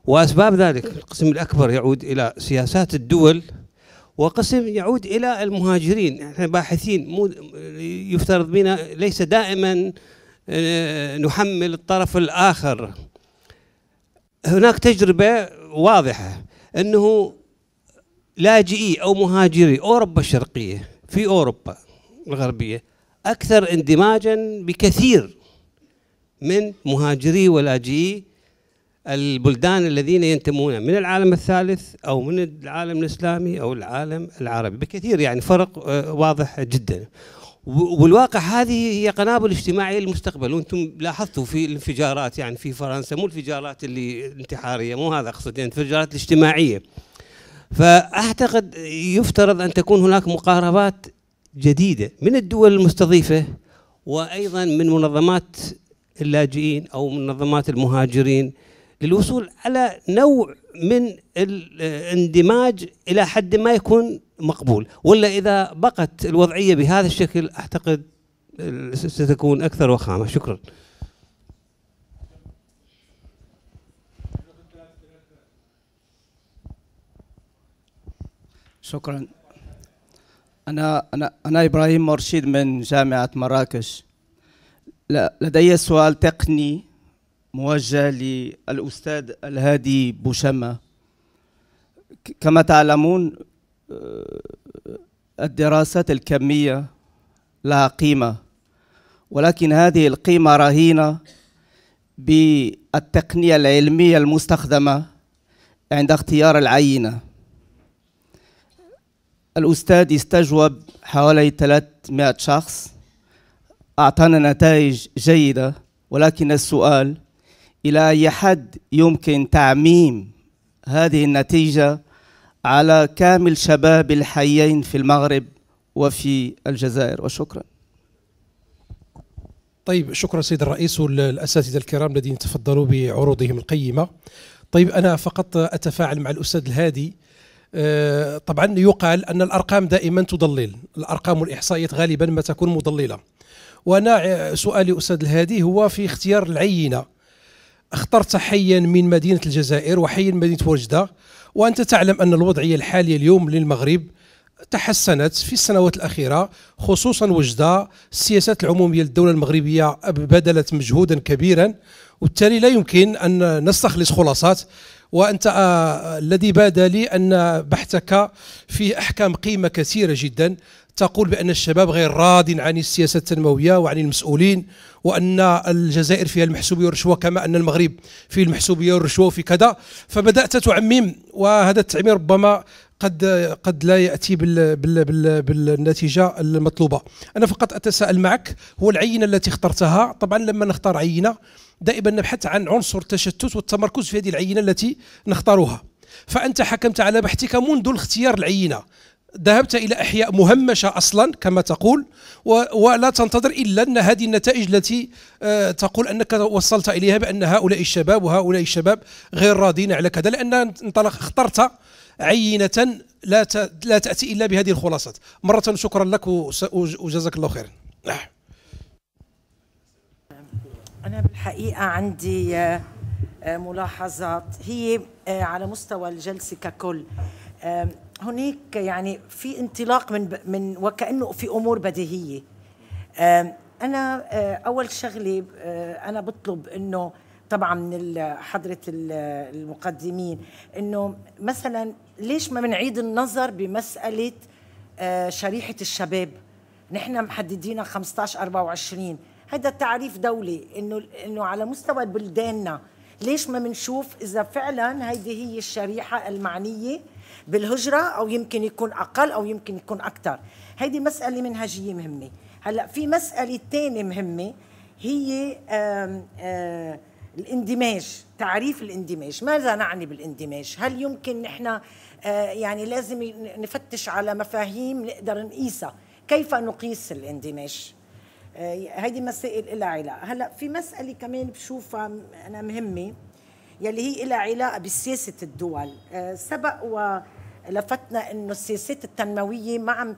واسباب ذلك القسم الاكبر يعود الى سياسات الدول وقسم يعود الى المهاجرين احنا باحثين مو يفترض بنا ليس دائما آه، نحمل الطرف الاخر هناك تجربه واضحه انه لاجئي او مهاجري اوروبا الشرقيه في اوروبا الغربيه اكثر اندماجا بكثير من مهاجري ولاجئي البلدان الذين ينتمون من العالم الثالث او من العالم الاسلامي او العالم العربي بكثير يعني فرق آه، واضح جدا والواقع هذه هي قنابل اجتماعيه للمستقبل وانتم لاحظتوا في الانفجارات يعني في فرنسا مو الانفجارات اللي انتحاريه مو هذا اقصد يعني الانفجارات الاجتماعيه فاعتقد يفترض ان تكون هناك مقاربات جديده من الدول المستضيفه وايضا من منظمات اللاجئين او منظمات المهاجرين للوصول على نوع من الاندماج الى حد ما يكون مقبول ولا اذا بقت الوضعيه بهذا الشكل اعتقد ستكون اكثر وخامه شكرا شكرا انا انا انا ابراهيم مرشيد من جامعه مراكش لدي سؤال تقني موجه للأستاذ الهادي بوشمة كما تعلمون آه، الدراسات الكمية لها قيمة ولكن هذه القيمة رهينة بالتقنية العلمية المستخدمة عند اختيار العينة الأستاذ استجوب حوالي 300 شخص أعطانا نتائج جيدة ولكن السؤال إلى أي حد يمكن تعميم هذه النتيجة على كامل شباب الحيين في المغرب وفي الجزائر وشكرا طيب شكرا سيد الرئيس والأساتذة الكرام الذين تفضلوا بعروضهم القيمة طيب أنا فقط أتفاعل مع الأستاذ الهادي آه، طبعا يقال أن الأرقام دائما تضلل الأرقام والإحصائيات غالبا ما تكون مضللة وأنا سؤالي أستاذ الهادي هو في اختيار العينة اخترت حيا من مدينة الجزائر وحيا من مدينة وجدة وأنت تعلم أن الوضعية الحالية اليوم للمغرب تحسنت في السنوات الأخيرة خصوصا وجدة السياسات العمومية للدولة المغربية بذلت مجهودا كبيرا وبالتالي لا يمكن أن نستخلص خلاصات وانت آه، الذي بدا لي ان بحثك فيه احكام قيمه كثيره جدا تقول بأن الشباب غير راض عن السياسة التنموية وعن المسؤولين وأن الجزائر فيها المحسوبية والرشوة كما أن المغرب فيه المحسوبية والرشوة وفي كذا فبدأت تعمم وهذا التعمير ربما قد قد لا ياتي بال بال بال بالنتيجه المطلوبه انا فقط اتساءل معك هو العينه التي اخترتها طبعا لما نختار عينه دائما نبحث عن عنصر التشتت والتمركز في هذه العينه التي نختارها فانت حكمت على بحثك منذ الاختيار العينه ذهبت إلى أحياء مهمشة أصلا كما تقول ولا تنتظر إلا أن هذه النتائج التي آه، تقول أنك وصلت إليها بأن هؤلاء الشباب وهؤلاء الشباب غير راضين على كذا لأن انطلق اخترت عينة لا لا تأتي إلا بهذه الخلاصات مرة شكرا لك وجزاك الله خيرا أنا بالحقيقة عندي آه، ملاحظات هي آه، على مستوى الجلسة ككل هناك يعني في انطلاق من من وكانه في امور بديهيه انا آه، اول شغله آه، انا بطلب انه طبعا من حضره المقدمين انه مثلا ليش ما بنعيد النظر بمساله آه، شريحه الشباب نحن محددينها 15 24 هذا تعريف دولي انه انه على مستوى بلداننا ليش ما بنشوف اذا فعلا هيدي هي الشريحه المعنيه بالهجره او يمكن يكون اقل او يمكن يكون اكثر هيدي مساله منهجيه مهمه هلا في مساله ثانيه مهمه هي آم آم الاندماج تعريف الاندماج ماذا نعني بالاندماج هل يمكن نحن يعني لازم نفتش على مفاهيم نقدر نقيسها كيف نقيس الاندماج هيدي مسائل لها علاقه هلا في مساله كمان بشوفها انا مهمه يلي هي لها علاقه بسياسه الدول آه، سبق ولفتنا انه السياسات التنمويه ما عم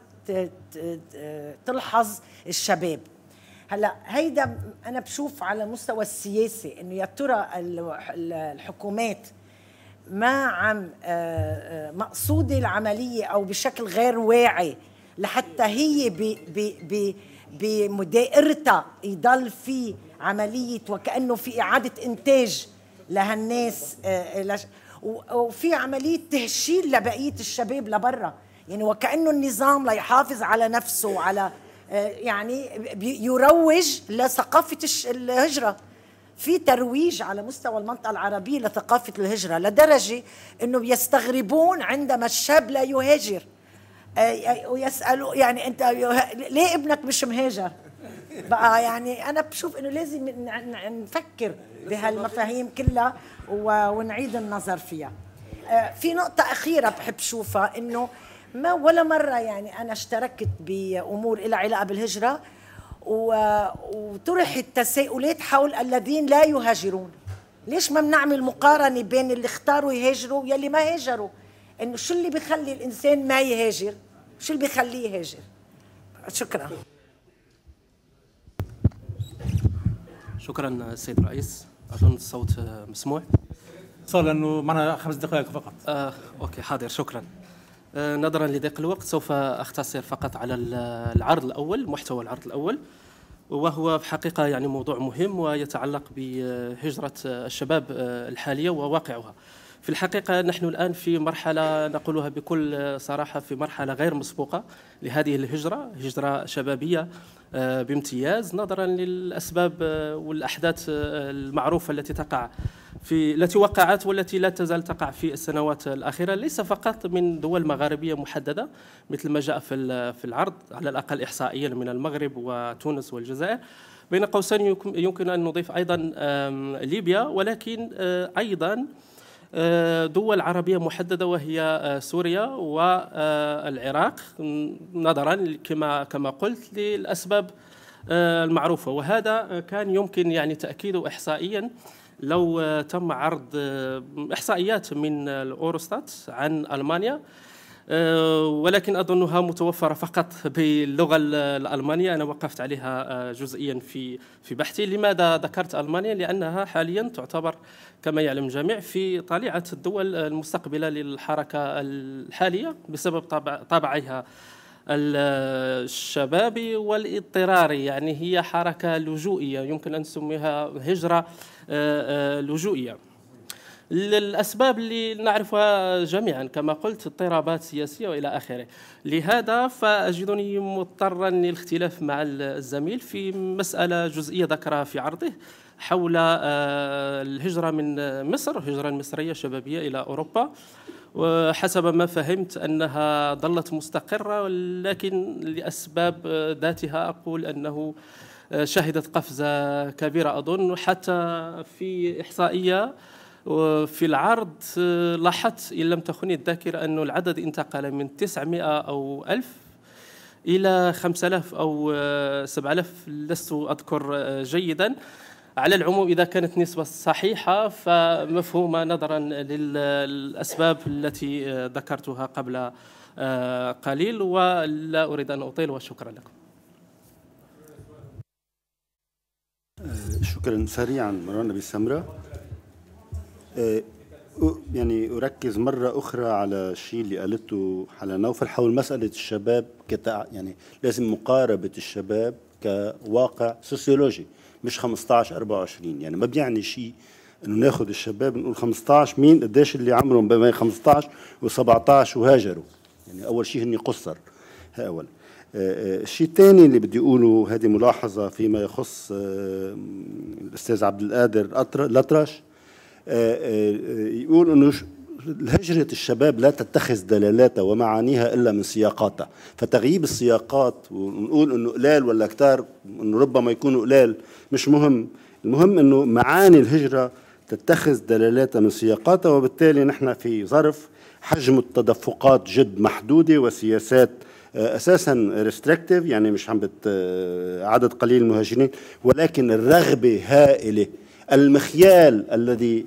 تلحظ الشباب هلا هيدا انا بشوف على مستوى السياسي انه يا ترى الحكومات ما عم آه، آه، مقصوده العمليه او بشكل غير واعي لحتى هي بمدائرتها يضل في عمليه وكانه في اعاده انتاج لهالناس آه، آه، وفي عمليه تهشيل لبقيه الشباب لبرا يعني وكانه النظام ليحافظ على نفسه وعلى آه، يعني يروج لثقافه الهجره في ترويج على مستوى المنطقة العربية لثقافة الهجرة لدرجة أنه يستغربون عندما الشاب لا يهاجر ويسألوا يعني أنت ليه ابنك مش مهاجر بقى يعني انا بشوف انه لازم نفكر بهالمفاهيم كلها ونعيد النظر فيها آه، في نقطة أخيرة بحب شوفها إنه ما ولا مرة يعني أنا اشتركت بأمور لها علاقة بالهجرة وطرحت تساؤلات حول الذين لا يهاجرون ليش ما بنعمل مقارنة بين اللي اختاروا يهاجروا ويلي ما هاجروا إنه شو اللي بخلي الإنسان ما يهاجر شو اللي بخليه يهاجر شكرا شكرا السيد الرئيس اظن الصوت مسموع صار لانه معنا خمس دقائق فقط آه، اوكي حاضر شكرا آه، نظرا لضيق الوقت سوف اختصر فقط على العرض الاول محتوى العرض الاول وهو في حقيقه يعني موضوع مهم ويتعلق بهجره الشباب آه، الحاليه وواقعها في الحقيقة نحن الآن في مرحلة نقولها بكل صراحة في مرحلة غير مسبوقة لهذه الهجرة هجرة شبابية آه، بامتياز نظرا للأسباب آه، والأحداث آه، المعروفة التي تقع في التي وقعت والتي لا تزال تقع في السنوات الأخيرة ليس فقط من دول مغاربية محددة مثل ما جاء في العرض على الأقل إحصائيا من المغرب وتونس والجزائر بين قوسين يمكن أن نضيف أيضا ليبيا ولكن أيضا آه، دول عربية محددة وهي آه، سوريا والعراق آه، نظرا كما كما قلت للأسباب المعروفة وهذا كان يمكن يعني تأكيده إحصائيا لو تم عرض إحصائيات من الأوروستات عن ألمانيا آه، ولكن اظنها متوفره فقط باللغه الالمانيه انا وقفت عليها آه، جزئيا في في بحثي لماذا ذكرت المانيا لانها حاليا تعتبر كما يعلم الجميع في طليعه الدول المستقبله للحركه الحاليه بسبب طبع طبعها الشبابي والاضطراري يعني هي حركه لجوئيه يمكن ان نسميها هجره آه، لجوئيه للاسباب اللي نعرفها جميعا كما قلت اضطرابات سياسيه والى اخره لهذا فاجدني مضطرا للاختلاف مع الزميل في مساله جزئيه ذكرها في عرضه حول آه، الهجره من مصر هجره مصريه شبابيه الى اوروبا وحسب ما فهمت انها ظلت مستقره لكن لاسباب ذاتها اقول انه آه، شهدت قفزه كبيره اظن حتى في احصائيه في العرض آه، لاحظت إن لم تخني الذاكرة انه العدد انتقل من 900 أو 1000 إلى 5000 أو 7000 آه، لست أذكر آه، جيدا على العموم إذا كانت نسبة صحيحة فمفهومة نظرا للأسباب التي ذكرتها قبل قليل ولا أريد أن أطيل وشكرا لكم شكرا سريعا مروان نبي سمره يعني أركز مرة أخرى على الشيء اللي قالته حلا نوفل حول مسألة الشباب كتع يعني لازم مقاربة الشباب كواقع سوسيولوجي مش 15 24 يعني ما بيعني شيء انه ناخذ الشباب نقول 15 مين قديش اللي عمرهم بين 15 و17 وهاجروا يعني اول شيء هني قصر ها اول الشيء الثاني اللي بدي اقوله هذه ملاحظه فيما يخص الاستاذ عبد القادر الاطرش آه، آه، آه، يقول انه هجرة الشباب لا تتخذ دلالاتها ومعانيها إلا من سياقاتها فتغييب السياقات ونقول أنه قلال ولا كتار أنه ربما يكونوا قلال مش مهم المهم أنه معاني الهجرة تتخذ دلالاتها من سياقاتها وبالتالي نحن في ظرف حجم التدفقات جد محدودة وسياسات اساسا ريستريكتيف يعني مش عم بت عدد قليل المهاجرين ولكن الرغبه هائله المخيال الذي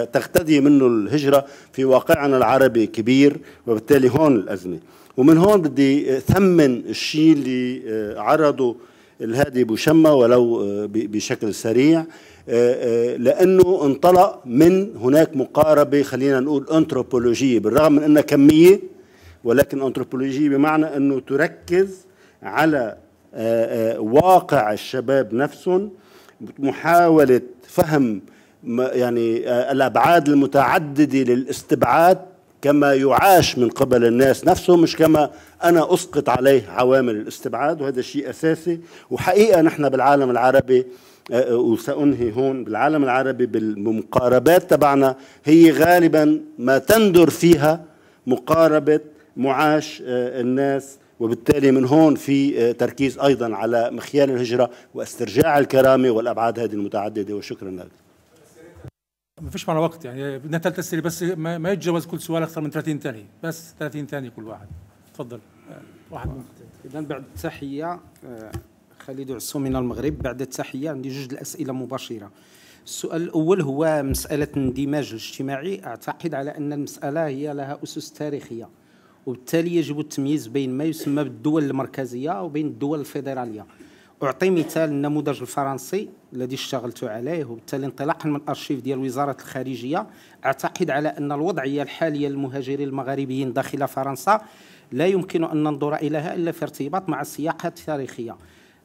آه، تقتدي منه الهجرة في واقعنا العربي كبير وبالتالي هون الأزمة ومن هون بدي ثمن الشيء اللي آه، عرضه الهادي بوشمة ولو آه، بشكل سريع لأنه انطلق من هناك مقاربة خلينا نقول أنتروبولوجية بالرغم من أنها كمية ولكن أنتروبولوجية بمعنى أنه تركز على واقع الشباب نفسهم محاولة فهم يعني آه، الأبعاد المتعددة للاستبعاد كما يعاش من قبل الناس نفسه مش كما أنا أسقط عليه عوامل الاستبعاد وهذا شيء أساسي وحقيقة نحن بالعالم العربي آه، آه، وسأنهي هون بالعالم العربي بالمقاربات تبعنا هي غالبا ما تندر فيها مقاربة معاش الناس وبالتالي من هون في آه، تركيز أيضا على مخيال الهجرة واسترجاع الكرامة والأبعاد هذه المتعددة وشكرا لك ما فيش معنا وقت يعني بدنا ثلاث اسئله بس ما, ما يتجاوز كل سؤال اكثر من 30 ثانيه بس 30 ثانيه كل واحد تفضل آه، واحد اذا بعد التحيه آه، خالد عسو من المغرب بعد التحيه عندي جوج الاسئله مباشره السؤال الاول هو مساله الاندماج الاجتماعي اعتقد على ان المساله هي لها اسس تاريخيه وبالتالي يجب التمييز بين ما يسمى بالدول المركزيه وبين الدول الفيدراليه اعطي مثال النموذج الفرنسي الذي اشتغلت عليه وبالتالي انطلاقا من الارشيف ديال وزاره الخارجيه اعتقد على ان الوضعيه الحاليه للمهاجرين المغاربيين داخل فرنسا لا يمكن ان ننظر اليها الا في ارتباط مع السياقات التاريخيه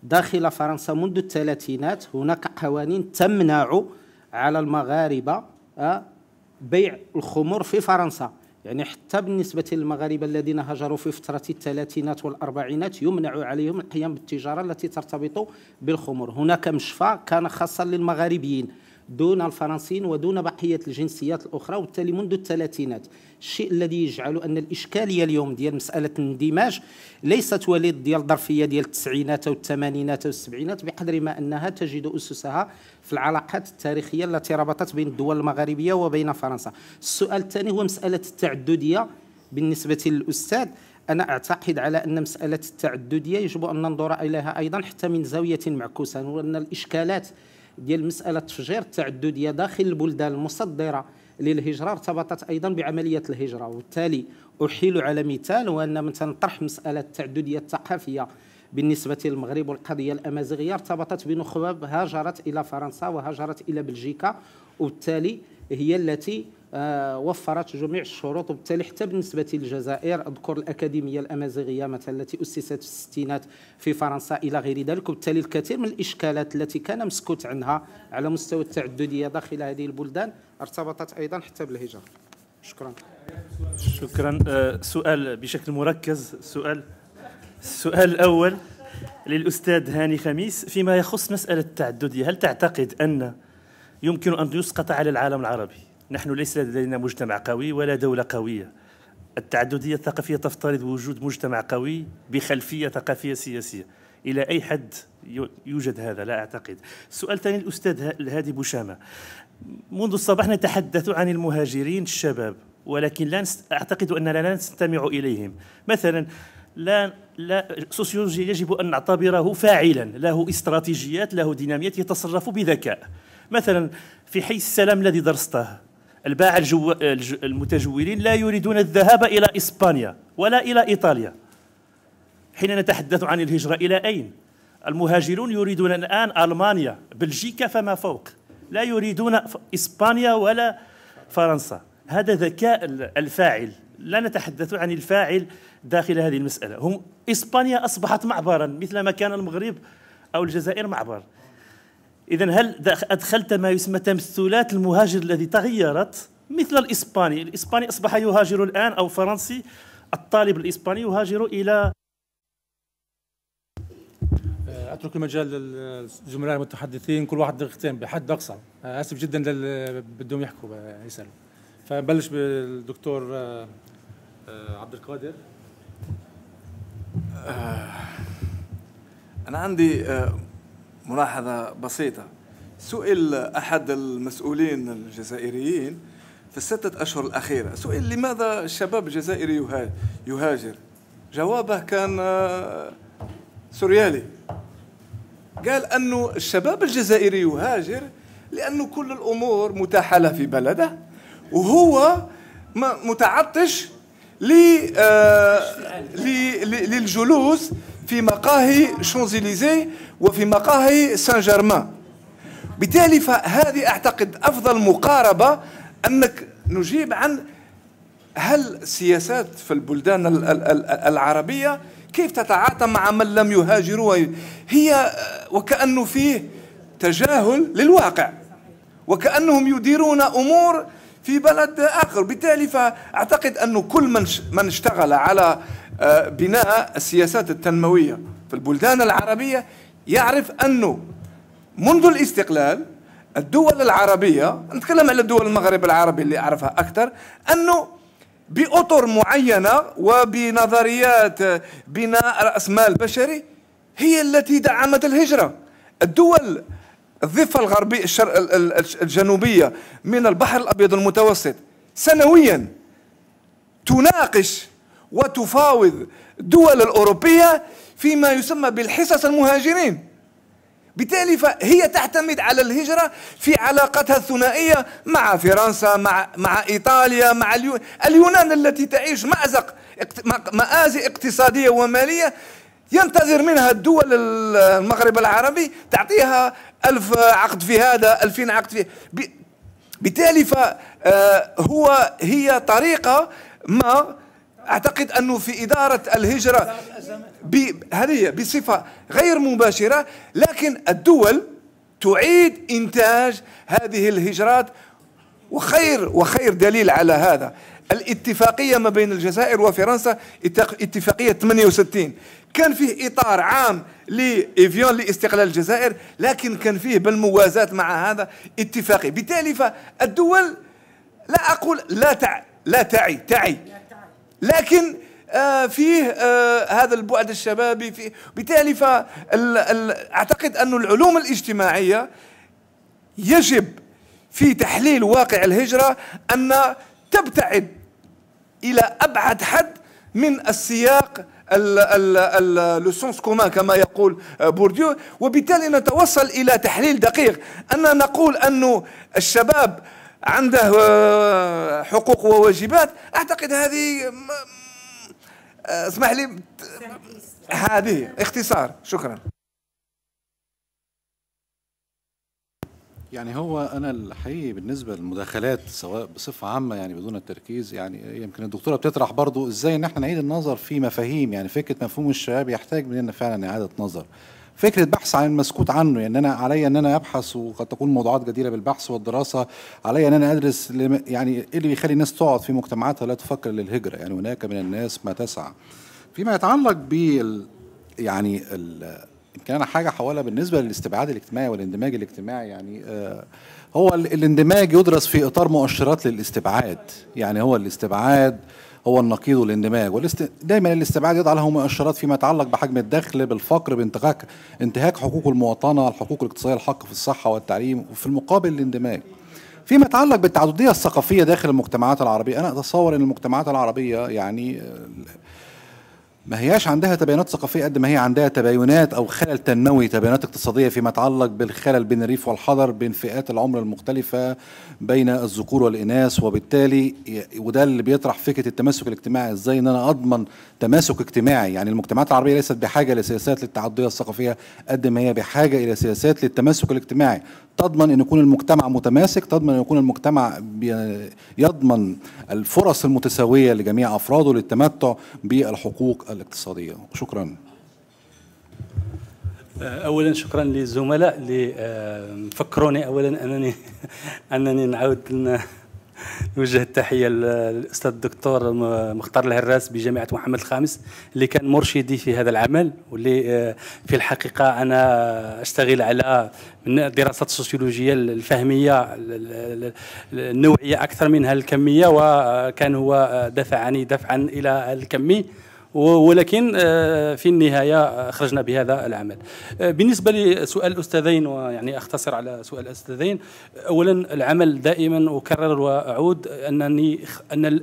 داخل فرنسا منذ الثلاثينات هناك قوانين تمنع على المغاربه آه، بيع الخمور في فرنسا يعني حتى بالنسبة للمغاربة الذين هاجروا في فترة الثلاثينات والأربعينات يمنع عليهم القيام بالتجارة التي ترتبط بالخمر هناك مشفى كان خاصا للمغاربيين دون الفرنسيين ودون بقية الجنسيات الأخرى وبالتالي منذ الثلاثينات الشيء الذي يجعل أن الإشكالية اليوم ديال مسألة الاندماج ليست وليد ديال الظرفية ديال التسعينات والثمانينات والسبعينات بقدر ما أنها تجد أسسها في العلاقات التاريخية التي ربطت بين الدول المغاربية وبين فرنسا السؤال الثاني هو مسألة التعددية بالنسبة للأستاذ انا اعتقد على ان مساله التعدديه يجب ان ننظر اليها ايضا حتى من زاويه معكوسه وان الاشكالات ديال مساله تفجير التعدديه داخل البلدان المصدره للهجره ارتبطت ايضا بعمليه الهجره وبالتالي احيل على مثال وأن من تنطرح مساله التعدديه الثقافيه بالنسبة للمغرب والقضية الأمازيغية ارتبطت بنخبة هاجرت إلى فرنسا وهاجرت إلى بلجيكا وبالتالي هي التي آه، وفرت جميع الشروط وبالتالي حتى بالنسبة للجزائر أذكر الأكاديمية الأمازيغية مثلا التي أسست في الستينات في فرنسا إلى غير ذلك وبالتالي الكثير من الإشكالات التي كان مسكوت عنها على مستوى التعددية داخل هذه البلدان ارتبطت أيضا حتى بالهجرة شكرا شكرا آه، سؤال بشكل مركز سؤال السؤال الأول للأستاذ هاني خميس فيما يخص مسألة التعددية هل تعتقد أن يمكن أن يسقط على العالم العربي نحن ليس لدينا مجتمع قوي ولا دولة قوية التعددية الثقافية تفترض وجود مجتمع قوي بخلفية ثقافية سياسية إلى أي حد يوجد هذا لا أعتقد سؤال ثاني الأستاذ الهادي بوشامة منذ الصباح نتحدث عن المهاجرين الشباب ولكن لا نست... أعتقد أننا لا نستمع إليهم مثلا لا لا سوسيولوجيا يجب أن نعتبره فاعلا له استراتيجيات له ديناميات يتصرف بذكاء مثلا في حي السلام الذي درسته الباعة الجو... المتجولين لا يريدون الذهاب إلى إسبانيا ولا إلى إيطاليا حين نتحدث عن الهجرة إلى أين؟ المهاجرون يريدون الآن ألمانيا بلجيكا فما فوق لا يريدون إسبانيا ولا فرنسا هذا ذكاء الفاعل لا نتحدث عن الفاعل داخل هذه المسألة هم إسبانيا أصبحت معبرا مثلما كان المغرب أو الجزائر معبر إذا هل أدخلت ما يسمى تمثلات المهاجر الذي تغيرت مثل الإسباني الإسباني أصبح يهاجر الآن أو فرنسي الطالب الإسباني يهاجر إلى أه، اترك المجال للزملاء المتحدثين كل واحد دقيقتين بحد اقصى أه، اسف جدا لل بدهم يحكوا أه، يسالوا فبلش بالدكتور عبد القادر انا عندي ملاحظة بسيطة سئل أحد المسؤولين الجزائريين في الستة أشهر الأخيرة سئل لماذا الشباب الجزائري يهاجر جوابه كان آه، سوريالي قال أنه الشباب الجزائري يهاجر لأنه كل الأمور متاحة له في بلده وهو متعطش آه، للجلوس في مقاهي شونزيليزيه وفي مقاهي سان جيرمان بالتالي فهذه اعتقد افضل مقاربه انك نجيب عن هل السياسات في البلدان العربيه كيف تتعاطى مع من لم يهاجروا هي وكانه فيه تجاهل للواقع وكانهم يديرون امور في بلد اخر بالتالي فاعتقد انه كل من من اشتغل على آه، بناء السياسات التنموية في البلدان العربية يعرف أنه منذ الاستقلال الدول العربية نتكلم على الدول المغرب العربي اللي أعرفها أكثر أنه بأطر معينة وبنظريات بناء رأس مال بشري هي التي دعمت الهجرة الدول الضفة الغربية الشر... الجنوبية من البحر الأبيض المتوسط سنويا تناقش وتفاوض الدول الأوروبية فيما يسمى بالحصص المهاجرين بالتالي فهي تعتمد على الهجرة في علاقتها الثنائية مع فرنسا مع, مع إيطاليا مع اليونان التي تعيش مأزق مآزق اقتصادية ومالية ينتظر منها الدول المغرب العربي تعطيها ألف عقد في هذا ألفين عقد في بالتالي فهو آه، هي طريقة ما اعتقد انه في اداره الهجره هذه بصفه غير مباشره لكن الدول تعيد انتاج هذه الهجرات وخير وخير دليل على هذا الاتفاقيه ما بين الجزائر وفرنسا اتفاقيه 68 كان فيه اطار عام لايفيون لاستقلال الجزائر لكن كان فيه بالموازات مع هذا اتفاقي بالتالي فالدول لا اقول لا تع لا تعي تعي لكن آه فيه آه هذا البعد الشبابي فيه بالتالي اعتقد أن العلوم الاجتماعية يجب في تحليل واقع الهجرة أن تبتعد إلى أبعد حد من السياق لو سونس كومان كما يقول بورديو آه، وبالتالي نتوصل الى تحليل دقيق ان نقول ان الشباب عنده آه، حقوق وواجبات اعتقد هذه آه، اسمح لي هذه اختصار شكرا يعني هو انا الحقيقي بالنسبه للمداخلات سواء بصفه عامه يعني بدون التركيز يعني يمكن الدكتوره بتطرح برضو ازاي ان احنا نعيد النظر في مفاهيم يعني فكره مفهوم الشباب يحتاج مننا فعلا اعاده نظر فكره بحث عن المسكوت عنه يعني انا عليا ان انا ابحث وقد تكون موضوعات جديره بالبحث والدراسه عليا ان انا ادرس يعني ايه اللي بيخلي الناس تقعد في مجتمعاتها لا تفكر للهجره يعني هناك من الناس ما تسعى فيما يتعلق ب يعني ال... يمكن انا حاجه حوالها بالنسبه للاستبعاد الاجتماعي والاندماج الاجتماعي يعني آه هو الاندماج يدرس في اطار مؤشرات للاستبعاد يعني هو الاستبعاد هو النقيض والاندماج والاست... دايما الاستبعاد يضع له مؤشرات فيما يتعلق بحجم الدخل بالفقر بانتهاك انتهاك حقوق المواطنه الحقوق الاقتصاديه الحق في الصحه والتعليم وفي المقابل الاندماج فيما يتعلق بالتعدديه الثقافيه داخل المجتمعات العربيه انا اتصور ان المجتمعات العربيه يعني آه، ما هياش عندها تباينات ثقافية قد ما هي عندها تباينات أو خلل تنموي تباينات اقتصادية فيما يتعلق بالخلل بين الريف والحضر بين فئات العمر المختلفة بين الذكور والإناث وبالتالي وده اللي بيطرح فكرة التماسك الاجتماعي إزاي إن أنا أضمن تماسك اجتماعي يعني المجتمعات العربية ليست بحاجة لسياسات للتعددية الثقافية قد ما هي بحاجة إلى سياسات للتماسك الاجتماعي تضمن ان يكون المجتمع متماسك تضمن ان يكون المجتمع يضمن الفرص المتساويه لجميع افراده للتمتع بالحقوق الاقتصاديه شكرا آه، اولا شكرا للزملاء اللي آه، فكروني اولا انني انني نعاود نوجه التحيه للاستاذ الدكتور مختار الهراس بجامعه محمد الخامس اللي كان مرشدي في هذا العمل واللي آه، في الحقيقه انا اشتغل على من الدراسات السوسيولوجيه الفهميه النوعيه اكثر منها الكميه وكان هو آه، دفعني دفعا الى الكمي ولكن آه، في النهايه خرجنا بهذا العمل آه، بالنسبه لسؤال الاستاذين ويعني اختصر على سؤال الاستاذين اولا العمل دائما اكرر واعود انني ان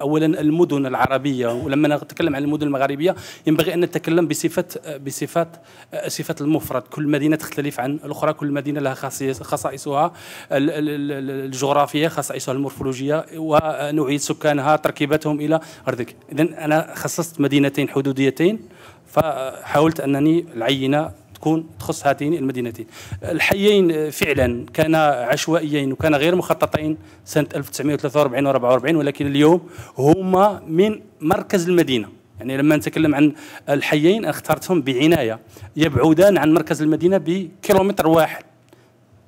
اولا المدن العربيه ولما نتكلم عن المدن المغاربيه ينبغي ان نتكلم بصفه بصفه آه، صفه المفرد كل مدينه تختلف عن الاخرى كل مدينه لها خصائصها الجغرافيه خصائصها المورفولوجيه ونوعيه سكانها تركيبتهم الى غير ذلك اذا انا خصصت مدينة مدينتين حدوديتين فحاولت انني العينه تكون تخص هاتين المدينتين الحيين فعلا كانا عشوائيين وكانا غير مخططين سنه 1943 و44 ولكن اليوم هما من مركز المدينه يعني لما نتكلم عن الحيين اخترتهم بعنايه يبعدان عن مركز المدينه بكيلومتر واحد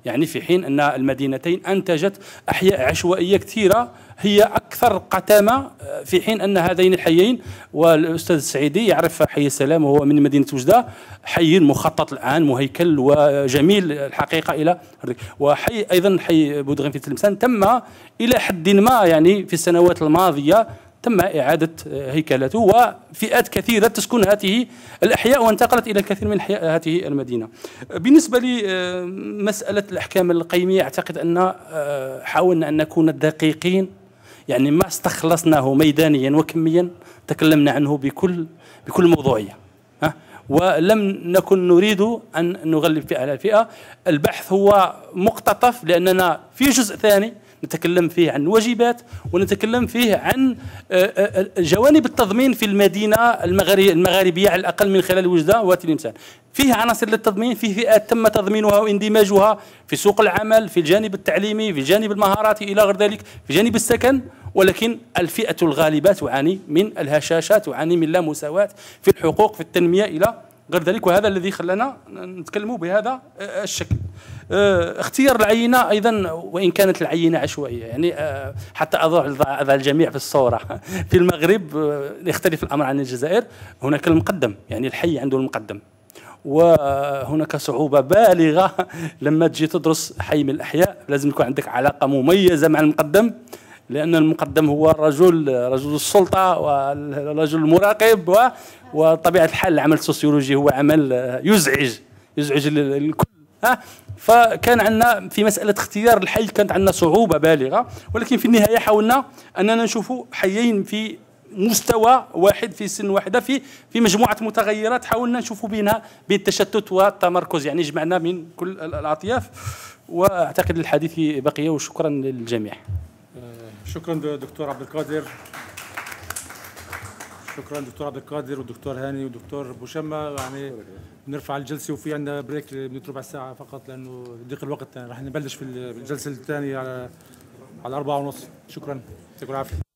يعني في حين ان المدينتين انتجت احياء عشوائيه كثيره هي أكثر قتامة آه، في حين أن هذين الحيين والأستاذ السعيدي يعرف حي السلام وهو من مدينة وجدة حي مخطط الآن مهيكل وجميل الحقيقة إلى وحي أيضا حي بودغين في تلمسان تم إلى حد ما يعني في السنوات الماضية تم إعادة آه، هيكلته وفئات كثيرة تسكن هذه الأحياء وانتقلت إلى الكثير من هذه المدينة بالنسبة لمسألة آه، الأحكام القيمية أعتقد أن حاولنا أن نكون دقيقين يعني ما استخلصناه ميدانيا وكميا تكلمنا عنه بكل بكل موضوعيه ها ولم نكن نريد ان نغلب فئه على فئه البحث هو مقتطف لاننا في جزء ثاني نتكلم فيه عن واجبات ونتكلم فيه عن آه، آه، آه، جوانب التضمين في المدينة المغاربية على الأقل من خلال وجدة وات الانسان فيه عناصر للتضمين فيه فئات تم تضمينها واندماجها في سوق العمل في الجانب التعليمي في الجانب المهاراتي إلى غير ذلك في جانب السكن ولكن الفئة الغالبة تعاني من الهشاشة تعاني من لا مساواة في الحقوق في التنمية إلى غير ذلك وهذا الذي خلانا نتكلموا بهذا الشكل آه، اختيار العينه ايضا وان كانت العينه عشوائيه يعني آه، حتى اضع الجميع في الصوره <laughs> في المغرب آه، يختلف الامر عن الجزائر هناك المقدم يعني الحي عنده المقدم وهناك صعوبة بالغة <laughs> لما تجي تدرس حي من الأحياء لازم يكون عندك علاقة مميزة مع المقدم لأن المقدم هو الرجل رجل السلطة والرجل المراقب وطبيعة الحال العمل السوسيولوجي هو عمل يزعج يزعج الكل ها فكان عندنا في مسألة اختيار الحي كانت عندنا صعوبة بالغة ولكن في النهاية حاولنا أننا نشوفوا حيين في مستوى واحد في سن واحدة في في مجموعة متغيرات حاولنا نشوفوا بينها بين التشتت والتمركز يعني جمعنا من كل الأطياف وأعتقد الحديث بقية وشكرا للجميع آه، شكرا دكتور عبد القادر شكرا دكتور عبد القادر والدكتور هاني والدكتور بوشمة يعني بنرفع الجلسه وفي عندنا بريك من ربع ساعه فقط لانه ضيق الوقت يعني رح نبلش في الجلسه الثانيه على على أربعة ونص شكرا يعطيكم العافيه